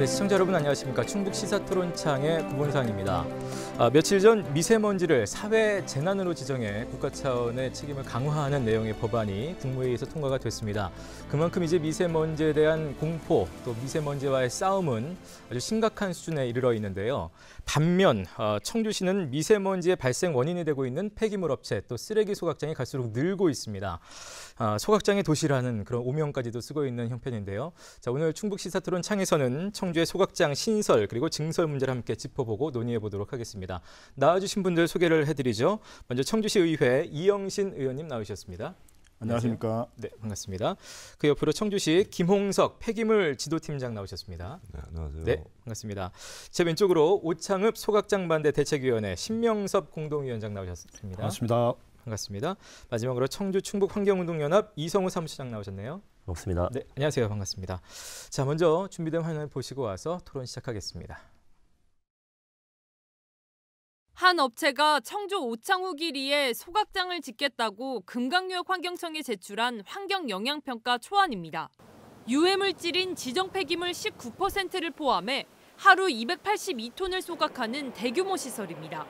네, 시청자 여러분 안녕하십니까. 충북 시사토론창의 구본상입니다. 아, 며칠 전 미세먼지를 사회 재난으로 지정해 국가 차원의 책임을 강화하는 내용의 법안이 국무회의에서 통과가 됐습니다. 그만큼 이제 미세먼지에 대한 공포 또 미세먼지와의 싸움은 아주 심각한 수준에 이르러 있는데요. 반면 아, 청주시는 미세먼지의 발생 원인이 되고 있는 폐기물 업체 또 쓰레기 소각장이 갈수록 늘고 있습니다. 아, 소각장의 도시라는 그런 오명까지도 쓰고 있는 형편인데요. 자, 오늘 충북 시사토론 창에서는 청주의 소각장 신설 그리고 증설 문제를 함께 짚어보고 논의해 보도록 하겠습니다. 나와주신 분들 소개를 해드리죠. 먼저 청주시의회 이영신 의원님 나오셨습니다. 안녕하십니까. 네, 반갑습니다. 그 옆으로 청주시 김홍석 폐기물 지도팀장 나오셨습니다. 네, 안녕하세요. 네, 반갑습니다. 제 왼쪽으로 오창읍 소각장 반대 대책위원회 신명섭 공동위원장 나오셨습니다. 반갑습니다. 반갑습니다. 마지막으로 청주 충북 환경운동연합 이성우 사무실장 나오셨네요. 반갑습니다. 네, 안녕하세요. 반갑습니다. 자, 먼저 준비된 화면 보시고 와서 토론 시작하겠습니다. 한 업체가 청주 오창호 길 위에 소각장을 짓겠다고 금강유역 환경청에 제출한 환경영향평가 초안입니다. 유해물질인 지정 폐기물 19%를 포함해 하루 282톤을 소각하는 대규모 시설입니다.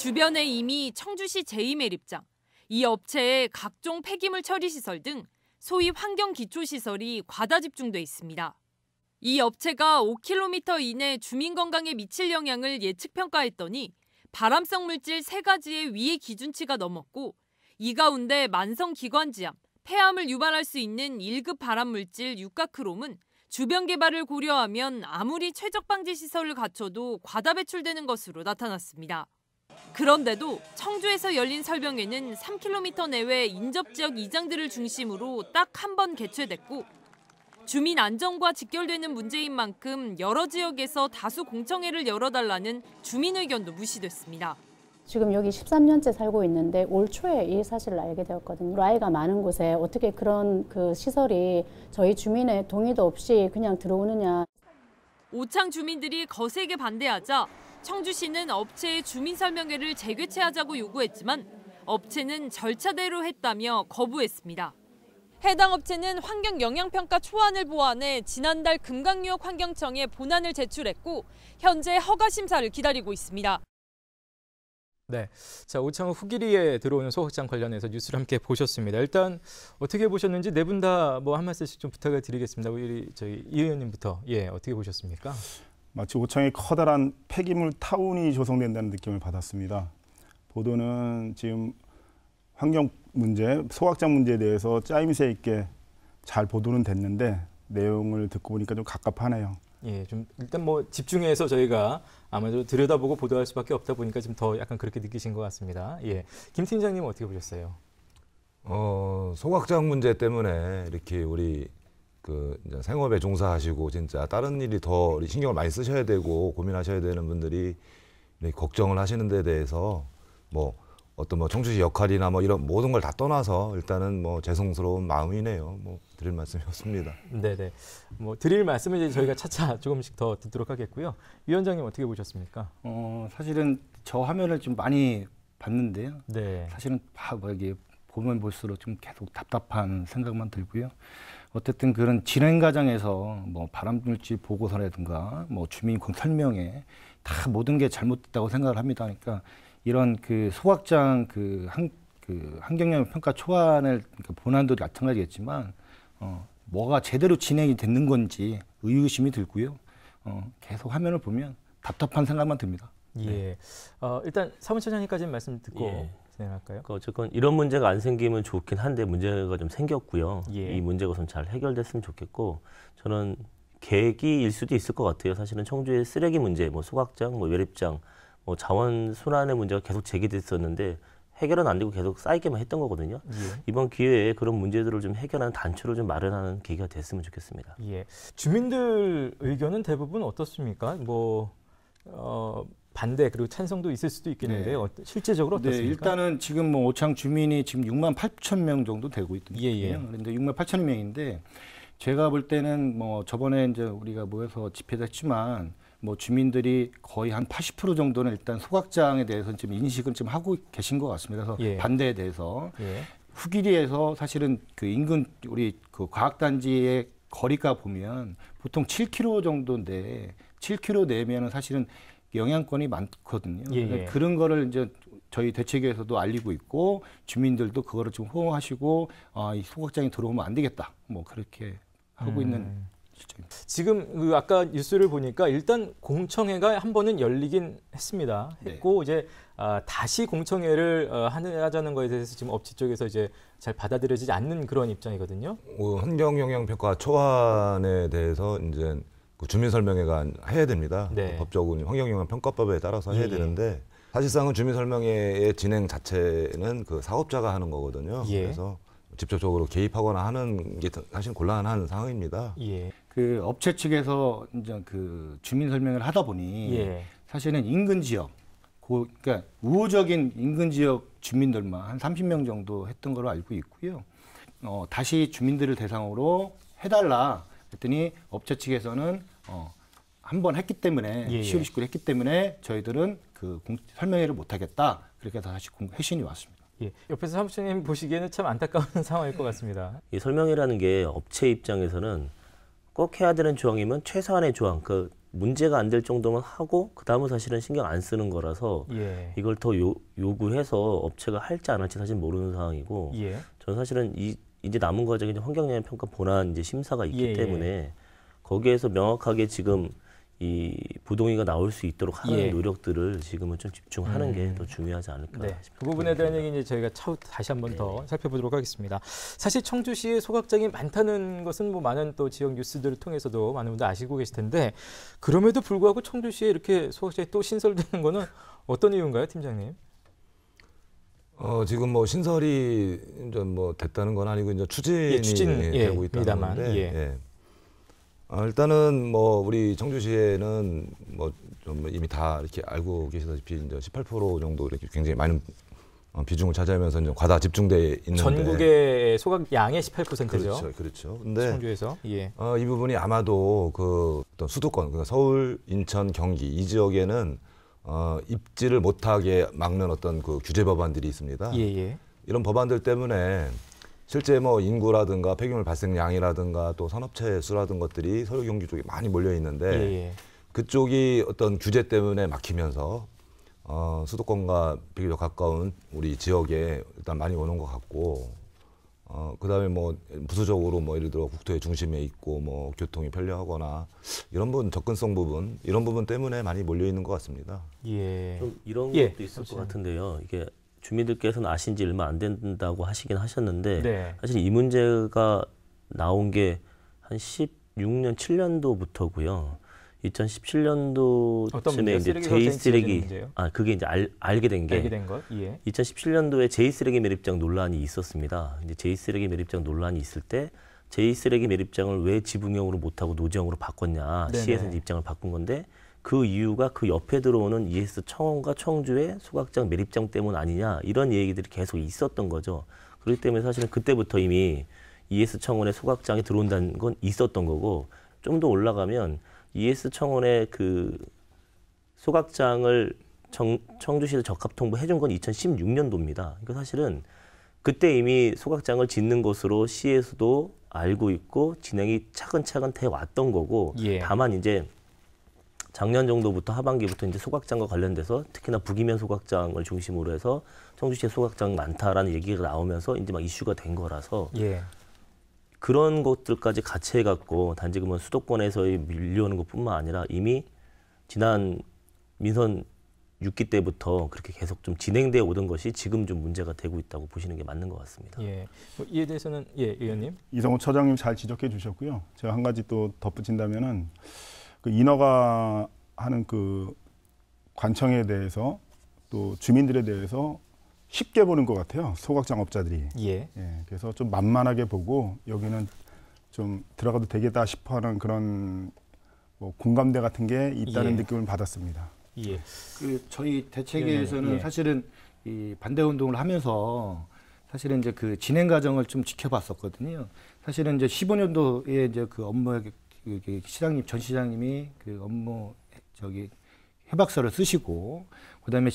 주변에 이미 청주시 제2매입장이 업체의 각종 폐기물 처리 시설 등 소위 환경 기초 시설이 과다 집중돼 있습니다. 이 업체가 5km 이내 주민 건강에 미칠 영향을 예측 평가했더니 발암성 물질 3가지의 위의 기준치가 넘었고 이 가운데 만성 기관지암, 폐암을 유발할 수 있는 1급 발암 물질 유가크롬은 주변 개발을 고려하면 아무리 최적 방지 시설을 갖춰도 과다 배출되는 것으로 나타났습니다. 그런데도 청주에서 열린 설병회는 3km 내외 인접 지역 이장들을 중심으로 딱 한 번 개최됐고 주민 안전과 직결되는 문제인 만큼 여러 지역에서 다수 공청회를 열어달라는 주민 의견도 무시됐습니다. 지금 여기 13년째 살고 있는데 올 초에 이 사실을 알게 되었거든요. 라이가 많은 곳에 어떻게 그런 그 시설이 저희 주민의 동의도 없이 그냥 들어오느냐. 오창 주민들이 거세게 반대하자 청주시는 업체의 주민설명회를 재개최하자고 요구했지만 업체는 절차대로 했다며 거부했습니다. 해당 업체는 환경영향평가 초안을 보완해 지난달 금강유역 환경청에 본안을 제출했고 현재 허가 심사를 기다리고 있습니다. 네, 자 오창호 후기리에 들어오는 소극장 관련해서 뉴스를 함께 보셨습니다. 일단 어떻게 보셨는지 네 분다뭐 한 말씀씩 좀 부탁을 드리겠습니다. 우리 저희 이 의원님부터 예 어떻게 보셨습니까? 마치 오창의 커다란 폐기물 타운이 조성된다는 느낌을 받았습니다. 보도는 지금 환경 문제, 소각장 문제에 대해서 짜임새 있게 잘 보도는 됐는데 내용을 듣고 보니까 좀 갑갑하네요. 예, 좀 일단 뭐 집중해서 저희가 아마도 들여다보고 보도할 수밖에 없다 보니까 좀 더 약간 그렇게 느끼신 것 같습니다. 예, 김 팀장님 어떻게 보셨어요? 어, 소각장 문제 때문에 이렇게 우리 그 이제 생업에 종사하시고 진짜 다른 일이 더 신경을 많이 쓰셔야 되고 고민하셔야 되는 분들이 걱정을 하시는 데 대해서 뭐 어떤 뭐 청주시 역할이나 뭐 이런 모든 걸 다 떠나서 일단은 뭐 죄송스러운 마음이네요. 뭐 드릴 말씀이없습니다 네네. 뭐 드릴 말씀은 이제 저희가 차차 조금씩 더 듣도록 하겠고요. 위원장님 어떻게 보셨습니까? 어 사실은 저 화면을 좀 많이 봤는데요. 네. 사실은 막 뭐 이게 보면 볼수록 좀 계속 답답한 생각만 들고요. 어쨌든 그런 진행 과정에서 뭐 바람물질 보고서라든가 뭐 주민공 설명회 다 모든 게 잘못됐다고 생각을 합니다. 그러니까 이런 그 소각장 그, 한, 그 환경영향 평가 초안을 그러니까 본안도 마찬가지겠지만 어, 뭐가 제대로 진행이 됐는 건지 의구심이 들고요. 어, 계속 화면을 보면 답답한 생각만 듭니다. 예. 네. 어, 일단 사무처장님까지 말씀 듣고 예. 진행할까요? 그 어쨌건 이런 문제가 안 생기면 좋긴 한데 문제가 좀 생겼고요. 예. 이 문제가 좀잘 해결됐으면 좋겠고 저는 계기일 수도 있을 것 같아요. 사실은 청주의 쓰레기 문제, 뭐 소각장, 뭐 외립장, 뭐 자원 순환의 문제가 계속 제기됐었는데 해결은 안 되고 계속 쌓이기만 했던 거거든요. 예. 이번 기회에 그런 문제들을 좀 해결하는 단추를 좀 마련하는 계기가 됐으면 좋겠습니다. 예. 주민들 의견은 대부분 어떻습니까? 뭐 어, 반대 그리고 찬성도 있을 수도 있겠는데 요 네. 실제적으로 네, 어떻습니까? 네, 일단은 지금 뭐 오창 주민이 지금 6만 8천 명 정도 되고 있거든요. 예, 예. 그런데 6만 8천 명인데 제가 볼 때는 뭐 저번에 이제 우리가 모여서 집회도 했지만 뭐 주민들이 거의 한 80% 정도는 일단 소각장에 대해서는 지금 인식을 좀 하고 계신 것 같습니다. 그래서 예. 반대에 대해서 예. 후기리에서 사실은 그 인근 우리 그 과학단지의 거리가 보면 보통 7km 정도인데 7km 내면은 사실은 영향권이 많거든요. 예, 그러니까 예. 그런 거를 이제 저희 대책위에서도 알리고 있고 주민들도 그거를 좀 호응하시고 아, 이 소각장이 들어오면 안 되겠다. 뭐 그렇게 하고 음. 있는 실정입니다. 지금 그 아까 뉴스를 보니까 일단 공청회가 한 번은 열리긴 했습니다. 네. 했고 네. 이제 아, 다시 공청회를 어, 하자는 거에 대해서 지금 업체 쪽에서 이제 잘 받아들여지지 않는 그런 입장이거든요. 뭐, 환경 영향 평가 초안에 대해서 이제 그 주민설명회가 해야 됩니다. 네. 그 법적으로 환경영향 평가법에 따라서 해야 예. 예. 되는데 사실상은 주민설명회의 진행 자체는 그 사업자가 하는 거거든요. 예. 그래서 직접적으로 개입하거나 하는 게 사실 곤란한 상황입니다. 예. 그 업체 측에서 이제 그 주민설명을 하다 보니 예. 사실은 인근 지역 고, 그러니까 우호적인 인근 지역 주민들만 한 30명 정도 했던 걸로 알고 있고요. 어, 다시 주민들을 대상으로 해달라 그랬더니 업체 측에서는 어, 한번 했기 때문에 예, 예. 10월 29일 했기 때문에 저희들은 그 공, 설명회를 못 하겠다. 그렇게 다시 회신이 왔습니다. 예, 옆에서 사무처님 보시기에는 참 안타까운 상황일 것 같습니다. 이 설명회라는 게 업체 입장에서는 꼭 해야 되는 조항이면 최소한의 조항, 그 문제가 안 될 정도만 하고 그 다음은 사실은 신경 안 쓰는 거라서 예. 이걸 더 요, 구해서 업체가 할지 안 할지 사실 모르는 상황이고 예. 저는 사실은 이 이제 남은 과정이 환경영향 평가 본안 이제 심사가 있기 예, 예. 때문에 예. 거기에서 명확하게 지금 이 부동의가 나올 수 있도록 하는 예. 노력들을 지금은 좀 집중하는 음. 게더 중요하지 않을까 네. 싶습니다. 그 부분에 대한 얘기 이제 저희가 차후 다시 한번 네. 더 살펴보도록 하겠습니다. 사실 청주시의 소각장이 많다는 것은 뭐 많은 또 지역 뉴스들을 통해서도 많은 분들 아시고 계실 텐데 그럼에도 불구하고 청주시에 이렇게 소각장이 또 신설되는 거는 어떤 이유인가요, 팀장님? 어, 지금 뭐 신설이 이제 뭐 됐다는 건 아니고 이제 추진이 예, 추진, 되고 예, 있다는 건데. 예. 예. 아, 일단은 뭐 우리 청주시에는 뭐 좀 이미 다 이렇게 알고 계시다시피 이제 18% 정도 이렇게 굉장히 많은 어, 비중을 차지하면서 이제 과다 집중돼 있는 전국의 소각 양의 18%죠. 그렇죠, 그렇죠. 근데 청주에서 예. 어, 이 부분이 아마도 그 어떤 수도권, 그러니까 서울, 인천, 경기 이 지역에는 어, 입지를 못하게 막는 어떤 그 규제 법안들이 있습니다. 예예. 예. 이런 법안들 때문에 실제 뭐 인구라든가 폐기물 발생량이라든가 또 산업체 수라든 것들이 서류 경기 쪽에 많이 몰려 있는데 예예. 예. 그쪽이 어떤 규제 때문에 막히면서 어, 수도권과 비교적 가까운 우리 지역에 일단 많이 오는 것 같고 어, 그다음에 뭐 부수적으로 뭐 예를 들어 국토의 중심에 있고 뭐 교통이 편리하거나 이런 부분 접근성 부분 이런 부분 때문에 많이 몰려 있는 것 같습니다. 예. 좀 이런 예. 것도 있을 그렇것 같은데요. 이게 주민들께서는 아신 지 얼마 안 된다고 하시긴 하셨는데 네. 사실 이 문제가 나온 게 한 16년 7년도부터고요. 2017년도쯤에 이제 제이 쓰레기 아 그게 이제 알, 알게 된게 알게 된 것? 예. 2017년도에 제이 쓰레기 매립장 논란이 있었습니다. 이제 제이 쓰레기 매립장 논란이 있을 때 제이 쓰레기 매립장을 왜 지붕형으로 못하고 노지형으로 바꿨냐 네네. 시에서 입장을 바꾼 건데 그 이유가 그 옆에 들어오는 ES 청원과 청주의 소각장 매립장 때문 아니냐 이런 얘기들이 계속 있었던 거죠. 그렇기 때문에 사실은 그때부터 이미 ES 청원의 소각장이 들어온다는 건 있었던 거고 좀 더 올라가면 ES 청원의 그 소각장을 청, 청주시에서 적합 통보해준 건 2016년도입니다. 그러니까 사실은 그때 이미 소각장을 짓는 것으로 시에서도 알고 있고 진행이 차근차근 돼 왔던 거고 예. 다만 이제 작년 정도부터 하반기부터 이제 소각장과 관련돼서 특히나 북이면 소각장을 중심으로 해서 청주시에 소각장 많다라는 얘기가 나오면서 이제 막 이슈가 된 거라서 예. 그런 것들까지 같이 해갖고 단지 그러면 수도권에서의 밀려오는 것뿐만 아니라 이미 지난 민선 6기 때부터 그렇게 계속 좀 진행돼 오던 것이 지금 좀 문제가 되고 있다고 보시는 게 맞는 것 같습니다. 예. 뭐 이에 대해서는 예, 의원님. 이성호 처장님 잘 지적해 주셨고요. 제가 한 가지 또 덧붙인다면은 그 인허가 하는 그 관청에 대해서 또 주민들에 대해서 쉽게 보는 것 같아요. 소각 장업자들이. 예. 예. 그래서 좀 만만하게 보고 여기는 좀 들어가도 되겠다 싶어하는 그런 뭐 공감대 같은 게 있다는 예. 느낌을 받았습니다. 예. 그 저희 대책에서는 예. 사실은 이 반대 운동을 하면서 사실은 이제 그 진행 과정을 좀 지켜봤었거든요. 사실은 이제 15년도에 이제 그 업무 그, 그, 그 시장님 전 시장님이 그 업무 저기 해박서를 쓰시고 그다음에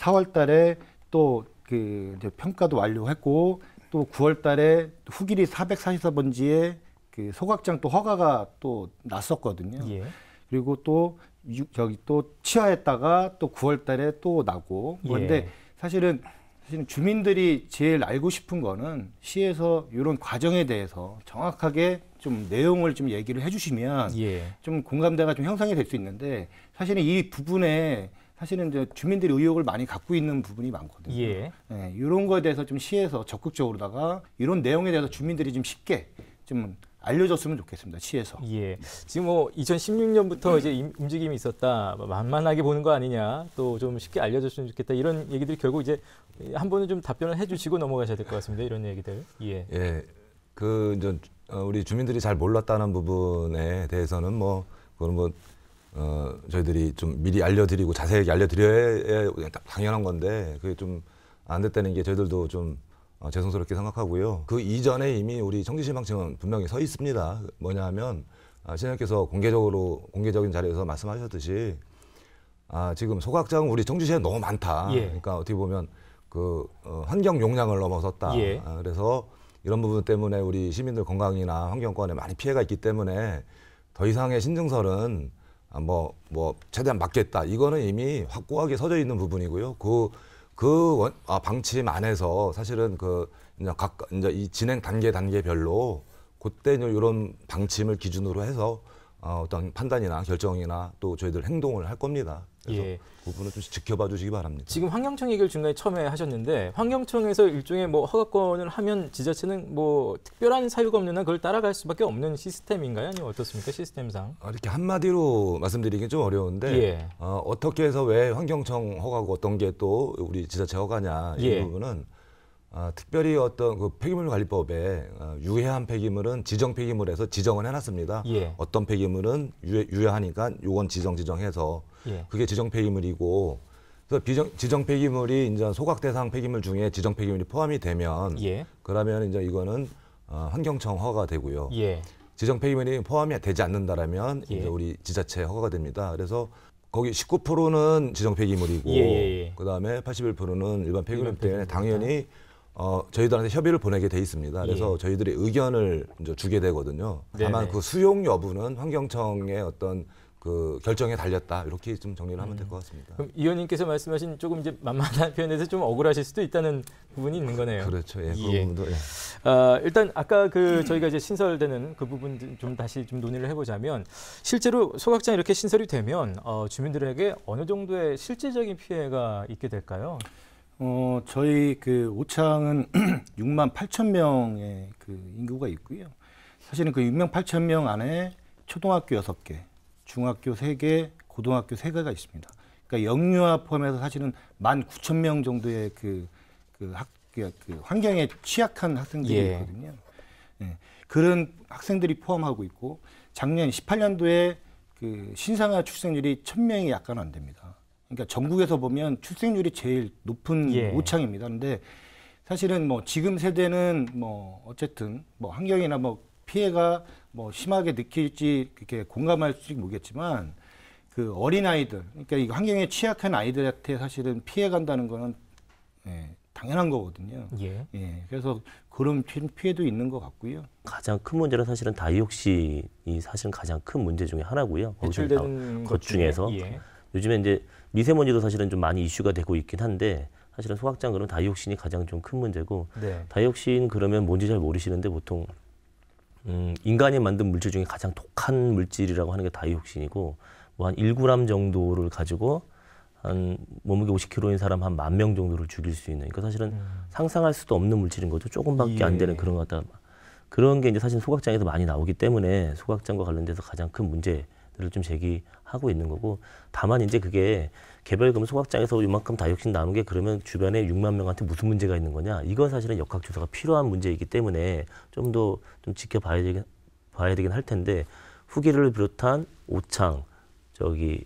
4월달에 또그 이제 평가도 완료했고 또 9월달에 후길이 444번지에 그 소각장 또 허가가 또 났었거든요. 예. 그리고 또 유, 저기 또 치하했다가 또 9월달에 또 나고 그런데 예. 사실은 사실은 주민들이 제일 알고 싶은 거는 시에서 이런 과정에 대해서 정확하게 좀 내용을 좀 얘기를 해주시면 예. 좀 공감대가 좀 형성이 될 수 있는데 사실은 이 부분에 사실은 이제 주민들이 의혹을 많이 갖고 있는 부분이 많거든요. 예. 네, 이런 거에 대해서 좀 시에서 적극적으로다가 이런 내용에 대해서 주민들이 좀 쉽게 좀 알려줬으면 좋겠습니다. 시에서. 예. 지금 뭐 2016년부터 이제 움직임이 있었다. 뭐 만만하게 보는 거 아니냐. 또 좀 쉽게 알려줬으면 좋겠다. 이런 얘기들이 결국 이제 한 번은 좀 답변을 해주시고 넘어가셔야 될 것 같습니다. 이런 얘기들. 예. 예. 그 이제 어, 우리 주민들이 잘 몰랐다는 부분에 대해서는 뭐 그건 뭐 어, 저희들이 좀 미리 알려드리고 자세하게 알려드려야 당연한 건데 그게 좀 안 됐다는 게 저희들도 좀 어, 죄송스럽게 생각하고요. 그 이전에 이미 우리 청지실망층은 분명히 서 있습니다. 뭐냐 하면 아, 시장님께서 공개적으로 공개적인 자리에서 말씀하셨듯이 아, 지금 소각장 우리 청주시에 너무 많다. 예. 그러니까 어떻게 보면 그 어, 환경 용량을 넘어섰다. 예. 아, 그래서 이런 부분 때문에 우리 시민들 건강이나 환경권에 많이 피해가 있기 때문에 더 이상의 신증설은 뭐뭐 아, 뭐 최대한 막겠다 이거는 이미 확고하게 서져 있는 부분이고요. 그그 그, 그 아, 방침 안에서 사실은 그 이제 각 이제 이 진행 단계 단계별로 그때 이런 방침을 기준으로 해서 어, 어떤 판단이나 결정이나 또 저희들 행동을 할 겁니다. 그래서 예. 그 부분을 좀 지켜봐 주시기 바랍니다. 지금 환경청 얘기를 중간에 처음에 하셨는데 환경청에서 일종의 뭐 허가권을 하면 지자체는 뭐 특별한 사유가 없는 한 그걸 따라갈 수밖에 없는 시스템인가요? 아니면 어떻습니까? 시스템상. 아, 이렇게 한마디로 말씀드리긴 좀 어려운데 예. 어, 어떻게 해서 왜 환경청 허가고 어떤 게 또 우리 지자체 허가냐 이 예. 부분은 아, 특별히 어떤 그 폐기물 관리법에 어, 아, 유해한 폐기물은 지정 폐기물에서 지정을 해놨습니다. 예. 어떤 폐기물은 유해, 유해하니까 요건 지정 지정해서 예. 그게 지정 폐기물이고 그래서 비정, 지정 폐기물이 이제 소각 대상 폐기물 중에 지정 폐기물이 포함이 되면 예. 그러면 이제 이거는 어, 환경청 허가가 되고요. 예. 지정 폐기물이 포함이 되지 않는다라면 예. 이제 우리 지자체 허가가 됩니다. 그래서 거기 19%는 지정 폐기물이고 예, 예, 예. 그다음에 81%는 일반 폐기물 때문에 당연히 어, 저희들한테 협의를 보내게 돼 있습니다. 그래서 예. 저희들이 의견을 이제 주게 되거든요. 네네. 다만 그 수용 여부는 환경청의 어떤 그 결정에 달렸다 이렇게 좀 정리를 하면 음. 될것 같습니다. 그럼 이원님께서 말씀하신 조금 이제 만만한 표현에서 좀 억울하실 수도 있다는 부분이 있는 거네요. 그렇죠. 예, 그 예. 그 부분도. 예. 아, 일단 아까 그 저희가 이제 신설되는 그 부분 좀 다시 좀 논의를 해보자면 실제로 소각장 이렇게 신설이 되면 어, 주민들에게 어느 정도의 실질적인 피해가 있게 될까요? 어, 저희 그 오창은 6만 8천 명의 그 인구가 있고요. 사실은 그 6만 8천 명 안에 초등학교 6개, 중학교 3개, 고등학교 3개가 있습니다. 그러니까 영유아 포함해서 사실은 1만 9천 명 정도의 그, 그 학, 그, 그 환경에 취약한 학생들이 예. 있거든요. 예. 그런 학생들이 포함하고 있고 작년 18년도에 그신상아 출생률이 1000명이 약간 안 됩니다. 그러니까 전국에서 보면 출생률이 제일 높은 예. 오창입니다. 근데 사실은 뭐 지금 세대는 뭐 어쨌든 뭐 환경이나 뭐 피해가 뭐 심하게 느낄지 이렇게 공감할지 모르겠지만 그 어린 아이들 그러니까 이 환경에 취약한 아이들한테 사실은 피해 간다는 거는 예, 당연한 거거든요. 예. 예. 그래서 그런 피해도 있는 것 같고요. 가장 큰 문제는 사실은 다이옥신이 사실은 가장 큰 문제 중에 하나고요. 배출되는 것 중에서 예. 요즘에 이제 미세먼지도 사실은 좀 많이 이슈가 되고 있긴 한데 사실은 소각장 그러면 다이옥신이 가장 좀 큰 문제고 네. 다이옥신 그러면 뭔지 잘 모르시는데 보통 음, 인간이 만든 물질 중에 가장 독한 물질이라고 하는 게 다이옥신이고 뭐 한 1g 정도를 가지고 한 몸무게 50kg인 사람 한 만 명 정도를 죽일 수 있는 그러니까 사실은 음. 상상할 수도 없는 물질인 거죠. 조금밖에 예. 안 되는 그런 것 같다. 그런 게 이제 사실 소각장에서 많이 나오기 때문에 소각장과 관련돼서 가장 큰 문제 를좀 제기하고 있는 거고 다만 이제 그게 개별금 소각장에서 이만큼 다육신 나눈 게 그러면 주변에 6만 명한테 무슨 문제가 있는 거냐 이건 사실은 역학조사가 필요한 문제이기 때문에 좀 더좀 좀 지켜봐야 되긴 봐야 되긴 할 텐데 후기를 비롯한 오창 저기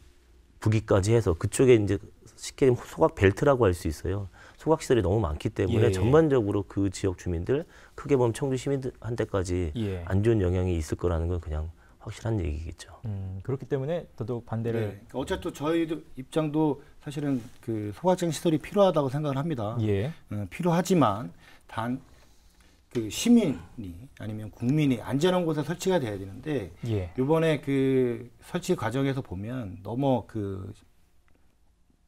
부기까지 해서 그쪽에 이제 쉽게 소각 벨트라고 할 수 있어요. 소각 시설이 너무 많기 때문에 예, 예, 전반적으로 그 지역 주민들 크게 보면 청주 시민한테까지 들 예. 안 좋은 영향이 있을 거라는 건 그냥 확실한 얘기겠죠. 음, 그렇기 때문에 더더욱 반대를. 네. 어쨌든 저희 입장도 사실은 그 소화증 시설이 필요하다고 생각을 합니다. 예. 음, 필요하지만 단 그 시민이 아니면 국민이 안전한 곳에 설치가 돼야 되는데 예. 이번에 그 설치 과정에서 보면 너무 그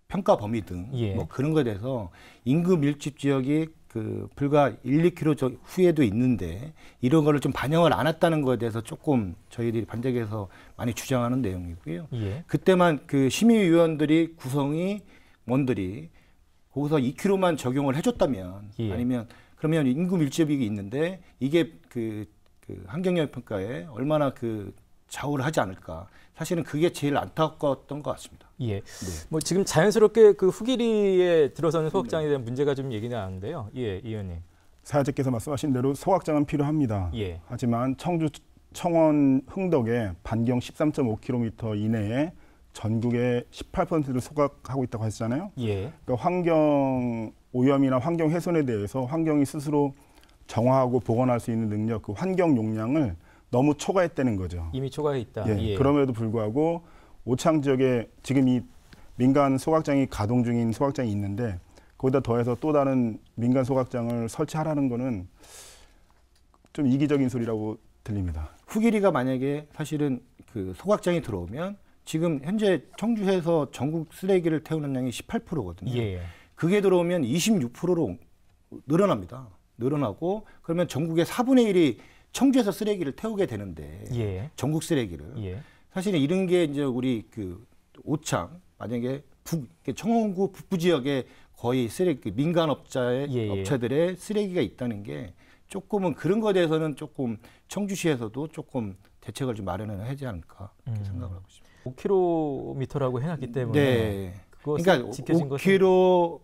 평가 범위 등뭐 예. 뭐 그런 거에 대해서 인금 밀집 지역이 그 불과 1, 2km 후에도 있는데 이런 거를 좀 반영을 안 했다는 거에 대해서 조금 저희들이 반대에서 많이 주장하는 내용이고요. 예. 그때만 그 심의위원들이 구성이 원들이 거기서 2km만 적용을 해줬다면 예. 아니면 그러면 인구 밀집이 있는데 이게 그, 그 환경영향 평가에 얼마나 그 좌우를 하지 않을까. 사실은 그게 제일 안타까웠던 것 같습니다. 예. 네. 뭐 지금 자연스럽게 그 후기리에 들어서는 소극장에 네. 대한 문제가 좀 얘기 나왔는데요. 예, 이의님 사회자께서 말씀하신 대로 소각장은 필요합니다. 예. 하지만 청주 청원 흥덕에 반경 13.5km 이내에 전국의 18%를 소각하고 있다고 하시잖아요. 예. 그러니까 환경 오염이나 환경 훼손에 대해서 환경이 스스로 정화하고 복원할 수 있는 능력, 그 환경 용량을 너무 초과했다는 거죠. 이미 초과해 있다. 예, 예. 그럼에도 불구하고 오창 지역에 지금 이 민간 소각장이 가동 중인 소각장이 있는데 거기다 더해서 또 다른 민간 소각장을 설치하라는 거는 좀 이기적인 소리라고 들립니다. 후기리가 만약에 사실은 그 소각장이 들어오면 지금 현재 청주에서 전국 쓰레기를 태우는 양이 18%거든요. 예, 예. 그게 들어오면 26%로 늘어납니다. 늘어나고 그러면 전국의 4분의 1이 청주에서 쓰레기를 태우게 되는데 예. 전국 쓰레기를 예. 사실은 이런 게 이제 우리 그 오창 만약에 북 청원구 북부 지역에 거의 쓰레기 그 민간 업자의 예, 예. 업체들의 쓰레기가 있다는 게 조금은 그런 거에 대해서는 조금 청주시에서도 조금 대책을 좀 마련을 하지 않을까 이렇게 음. 생각을 하고 있습니다. 5km라고 해놨기 때문에 네. 그러니까 5km라고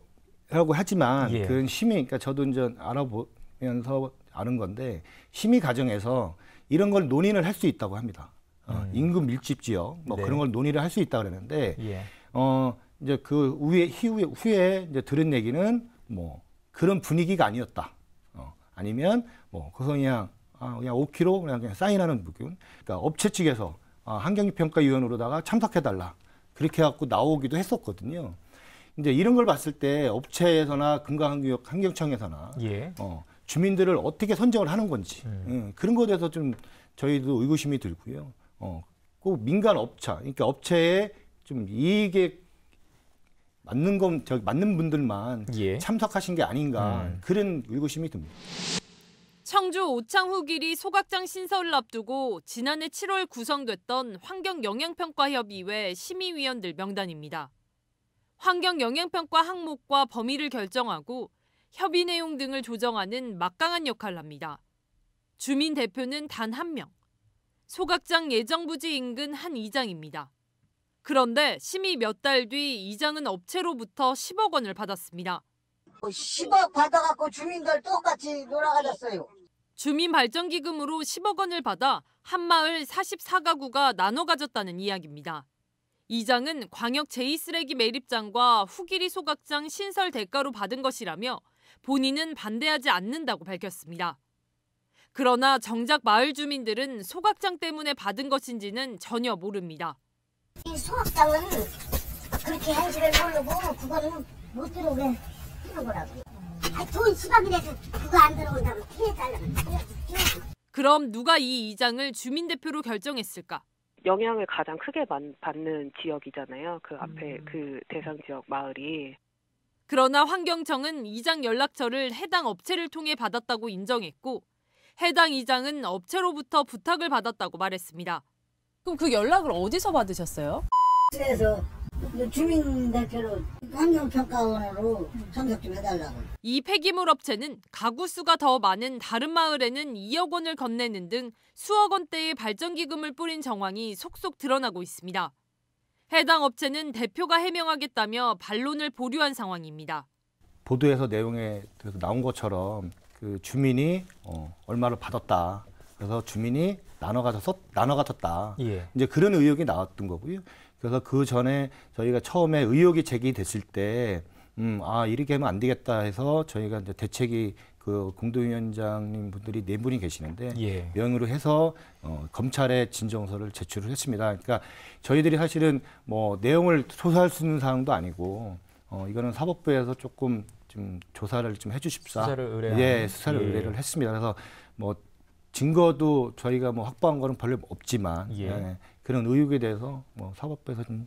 하지만 예. 그런 심의 그러니까 저도 이제 알아보면서 아는 건데 심의 과정에서 이런 걸 논의를 할 수 있다고 합니다. 어, 음. 임금 밀집 지역 뭐 네. 그런 걸 논의를 할 수 있다 그러는데 예. 어 이제 그 후에 후에, 후에 이제 들은 얘기는 뭐 그런 분위기가 아니었다. 어, 아니면 뭐그거 그냥 아, 그냥 5kg 그냥, 그냥 사인하는 부분. 그러니까 업체 측에서 아, 환경평가위원으로다가 참석해달라 그렇게 해갖고 나오기도 했었거든요. 이제 이런 걸 봤을 때 업체에서나 금강환경청에서나 예. 어, 주민들을 어떻게 선정을 하는 건지 음. 그런 것에 대해서 좀 저희도 의구심이 들고요. 어, 꼭 민간 업차, 그러니까 업체에 좀 이익에 맞는 건저 맞는 분들만 예. 참석하신 게 아닌가 음. 그런 의구심이 듭니다. 청주 오창후 길이 소각장 신설을 앞두고 지난해 7월 구성됐던 환경영향평가협의회 심의위원들 명단입니다. 환경영향평가 항목과 범위를 결정하고 협의 내용 등을 조정하는 막강한 역할을 합니다. 주민 대표는 단 한 명, 소각장 예정부지 인근 한 이장입니다. 그런데 심의 몇 달 뒤 이장은 업체로부터 10억 원을 받았습니다. 10억 뭐 받아갖고 주민들 똑같이 놀아가졌어요. 주민 발전 기금으로 10억 원을 받아 한마을 44가구가 나눠 가졌다는 이야기입니다. 이장은 광역 제2쓰레기 매립장과 후기리 소각장 신설 대가로 받은 것이라며 본인은 반대하지 않는다고 밝혔습니다. 그러나 정작 마을 주민들은 소각장 때문에 받은 것인지는 전혀 모릅니다. 이 소각장은 그렇게 한식을 모르고 그거는 못 들어오게 하는 거라고. 돈 10억이라서 그거 안 들어온다면 피해달라면 그럼 누가 이 이장을 주민대표로 결정했을까? 영향을 가장 크게 받는 지역이잖아요. 그 앞에 음. 그 대상 지역 마을이. 그러나 환경청은 이장 연락처를 해당 업체를 통해 받았다고 인정했고 해당 이장은 업체로부터 부탁을 받았다고 말했습니다. 그럼 그 연락을 어디서 받으셨어요? 그래서 주민대표로 환경평가원으로 참석 좀 해달라고. 이 폐기물 업체는 가구 수가 더 많은 다른 마을에는 2억 원을 건네는 등 수억 원대의 발전기금을 뿌린 정황이 속속 드러나고 있습니다. 해당 업체는 대표가 해명하겠다며 반론을 보류한 상황입니다. 보도에서 내용에 나온 것처럼 그 주민이 어, 얼마를 받았다. 그래서 주민이 나눠 가서 나눠 가졌다. 예. 이제 그런 의혹이 나왔던 거고요. 그래서 그 전에 저희가 처음에 의혹이 제기됐을 때 음, 아, 이렇게 하면 안 되겠다 해서 저희가 이제 대책이 그 공동위원장님 분들이 네 분이 계시는데 예. 명의로 해서 어, 검찰에 진정서를 제출을 했습니다. 그러니까 저희들이 사실은 뭐 내용을 조사할수 있는 사항도 아니고 어, 이거는 사법부에서 조금 좀 조사를 좀 해주십사 수사를 의뢰 예 수사를 예. 의뢰를 했습니다. 그래서 뭐 증거도 저희가 뭐 확보한 거는 별로 없지만 예. 예. 그런 의혹에 대해서 뭐 사법부에서 좀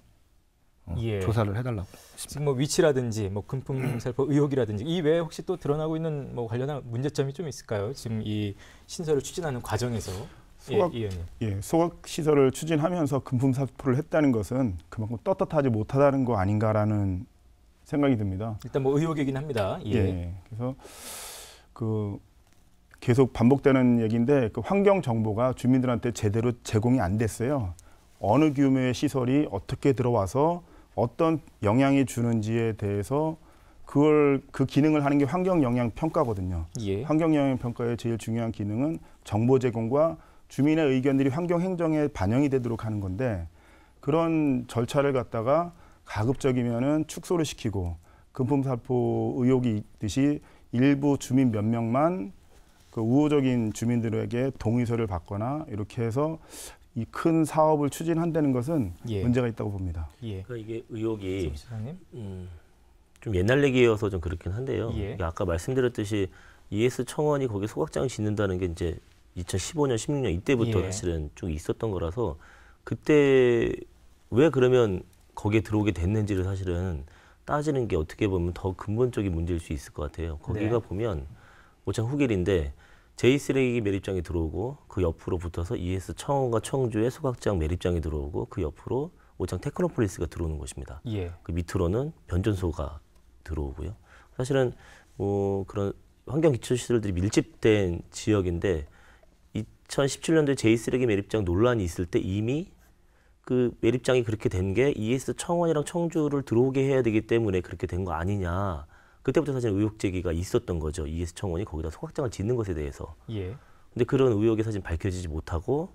어, 예. 조사를 해달라고. 했습니다. 지금 뭐 위치라든지 뭐 금품살포 음. 의혹이라든지 이 외에 혹시 또 드러나고 있는 뭐 관련한 문제점이 좀 있을까요? 지금 이 신설을 추진하는 과정에서. 예, 소각, 예, 예, 소각 시설을 추진하면서 금품 살포를 했다는 것은 그만큼 떳떳하지 못하다는 거 아닌가라는 생각이 듭니다. 일단 뭐 의혹이긴 합니다. 예. 예 그래서 그 계속 반복되는 얘기인데 그 환경 정보가 주민들한테 제대로 제공이 안 됐어요. 어느 규모의 시설이 어떻게 들어와서 어떤 영향이 주는지에 대해서 그걸 그 기능을 하는 게 환경 영향 평가거든요. 예. 환경 영향 평가의 제일 중요한 기능은 정보 제공과 주민의 의견들이 환경 행정에 반영이 되도록 하는 건데 그런 절차를 갖다가 가급적이면은 축소를 시키고 금품 살포 의혹이 있듯이 일부 주민 몇 명만 그 우호적인 주민들에게 동의서를 받거나 이렇게 해서 이큰 사업을 추진한다는 것은 예. 문제가 있다고 봅니다. 예. 그러니까 이게 의혹이 음, 좀 옛날 얘기여서 좀 그렇긴 한데요. 예. 아까 말씀드렸듯이 ES 청원이 거기 소각장 을 짓는다는 게 이제 2015년, 16년 이때부터 예. 사실은 좀 있었던 거라서 그때 왜 그러면 거기에 들어오게 됐는지를 사실은 따지는 게 어떻게 보면 더 근본적인 문제일 수 있을 것 같아요. 거기가 네. 보면 오창 후길인데 제이쓰레기 매립장이 들어오고 그 옆으로 붙어서 ES 청원과 청주의 소각장 매립장이 들어오고 그 옆으로 오창 테크노폴리스가 들어오는 것입니다. 예. 그 밑으로는 변전소가 들어오고요. 사실은 뭐 그런 환경 기초 시설들이 밀집된 지역인데 2017년도에 제이쓰레기 매립장 논란이 있을 때 이미 그 매립장이 그렇게 된 게 ES 청원이랑 청주를 들어오게 해야 되기 때문에 그렇게 된 거 아니냐. 그때부터 사실 의혹 제기가 있었던 거죠. 이에스 청원이 거기다 소각장을 짓는 것에 대해서. 예. 근데 그런 의혹이 사실 밝혀지지 못하고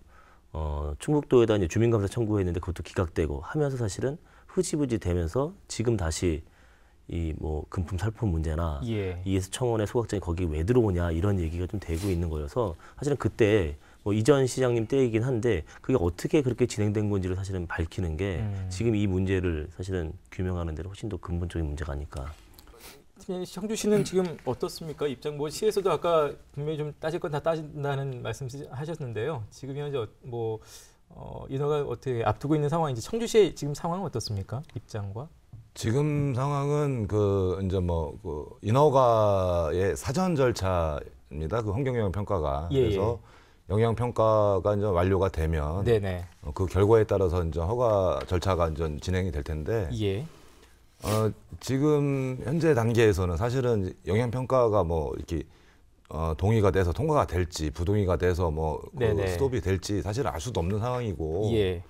어, 충북도에다 이제 주민감사 청구했는데 그것도 기각되고 하면서 사실은 흐지부지 되면서 지금 다시 이 뭐 금품 살포 문제나 예. 이에스 청원의 소각장이 거기 왜 들어오냐 이런 얘기가 좀 되고 있는 거여서 사실은 그때 뭐 이전 시장님 때이긴 한데 그게 어떻게 그렇게 진행된 건지를 사실은 밝히는 게 음. 지금 이 문제를 사실은 규명하는 데는 훨씬 더 근본적인 문제가 아닐까 팀 형주 씨는 지금 어떻습니까? 입장 뭐 시에서도 아까 분명히 좀 따질 건 다 따진다는 말씀하셨는데요. 지금 현재 어, 뭐 어, 인허가 어떻게 앞두고 있는 상황인지 청주시의 지금 상황은 어떻습니까? 입장과 지금 상황은 그 이제 뭐그 인허가의 사전 절차입니다. 그 환경영향 평가가 예, 예. 그래서 예. 영향 평가가 이제 완료가 되면 네네. 네. 어, 그 결과에 따라서 이제 허가 절차가 이제 진행이 될 텐데 예. 어, 지금 현재 단계에서는 사실은 영향 평가가 뭐 이렇게 어, 동의가 돼서 통과가 될지 부동의가 돼서 뭐그 스톱이 될지 사실 알 수도 없는 상황이고 예.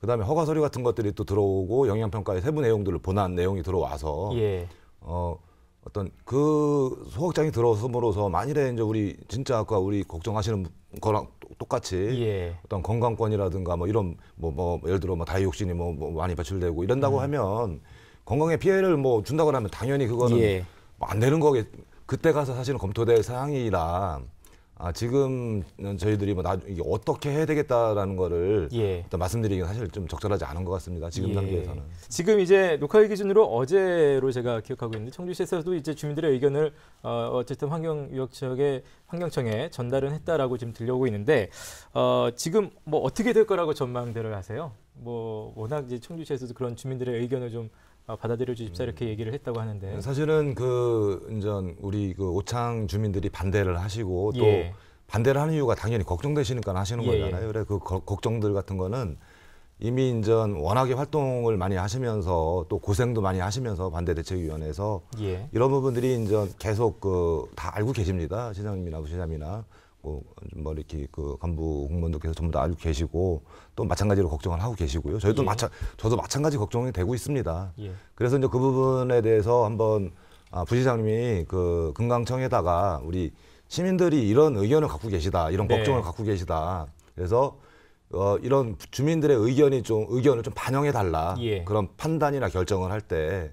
그다음에 허가 서류 같은 것들이 또 들어오고 영향 평가의 세부 내용들을 보안 내용이 들어와서 예. 어, 어떤 그 소극장이 들어섬으로써 만일에 이제 우리 진짜 아까 우리 걱정하시는 거랑 똑같이 예. 어떤 건강권이라든가 뭐 이런 뭐뭐 뭐 예를 들어 뭐 다이옥신이 뭐, 뭐 많이 배출되고 이런다고 음. 하면 건강에 피해를 뭐준다고 하면 당연히 그거는 예. 뭐 안 되는 거겠. 그때 가서 사실은 검토될 사항이라 아, 지금 저희들이 뭐 나, 이게 어떻게 해야 되겠다라는 거를 예. 일 말씀드리기는 사실 좀 적절하지 않은 것 같습니다. 지금 예. 단계에서는. 지금 이제 녹화일 기준으로 어제로 제가 기억하고 있는데 청주시에서도 이제 주민들의 의견을 어, 어쨌든 환경유역지역의 환경청에 전달은 했다라고 지금 들려오고 있는데 어, 지금 뭐 어떻게 될 거라고 전망대로 하세요? 뭐 워낙 이제 청주시에서도 그런 주민들의 의견을 좀 어, 받아들여 주십사 이렇게 음. 얘기를 했다고 하는데 음, 사실은 그인제 우리 그 오창 주민들이 반대를 하시고 또 예. 반대를 하는 이유가 당연히 걱정되시니까 하시는 예. 거잖아요. 예. 그래 그 거, 걱정들 같은 거는 이미 인제 워낙에 활동을 많이 하시면서 또 고생도 많이 하시면서 반대 대책위원회에서 예. 이런 부분들이 인제 계속 그 다 알고 계십니다. 시장님이나 부시장이나 님 뭐, 뭐 이렇게 그 간부 공무원들께서 전부 다 알고 계시고 또 마찬가지로 걱정을 하고 계시고요. 저희도 예. 마찬 저도 마찬가지 걱정이 되고 있습니다. 예. 그래서 이제 그 부분에 대해서 한번 아, 부시장님이 그 금강청에다가 우리 시민들이 이런 의견을 갖고 계시다, 이런 네. 걱정을 갖고 계시다. 그래서 어, 이런 주민들의 의견이 좀 의견을 좀 반영해 달라. 예. 그런 판단이나 결정을 할때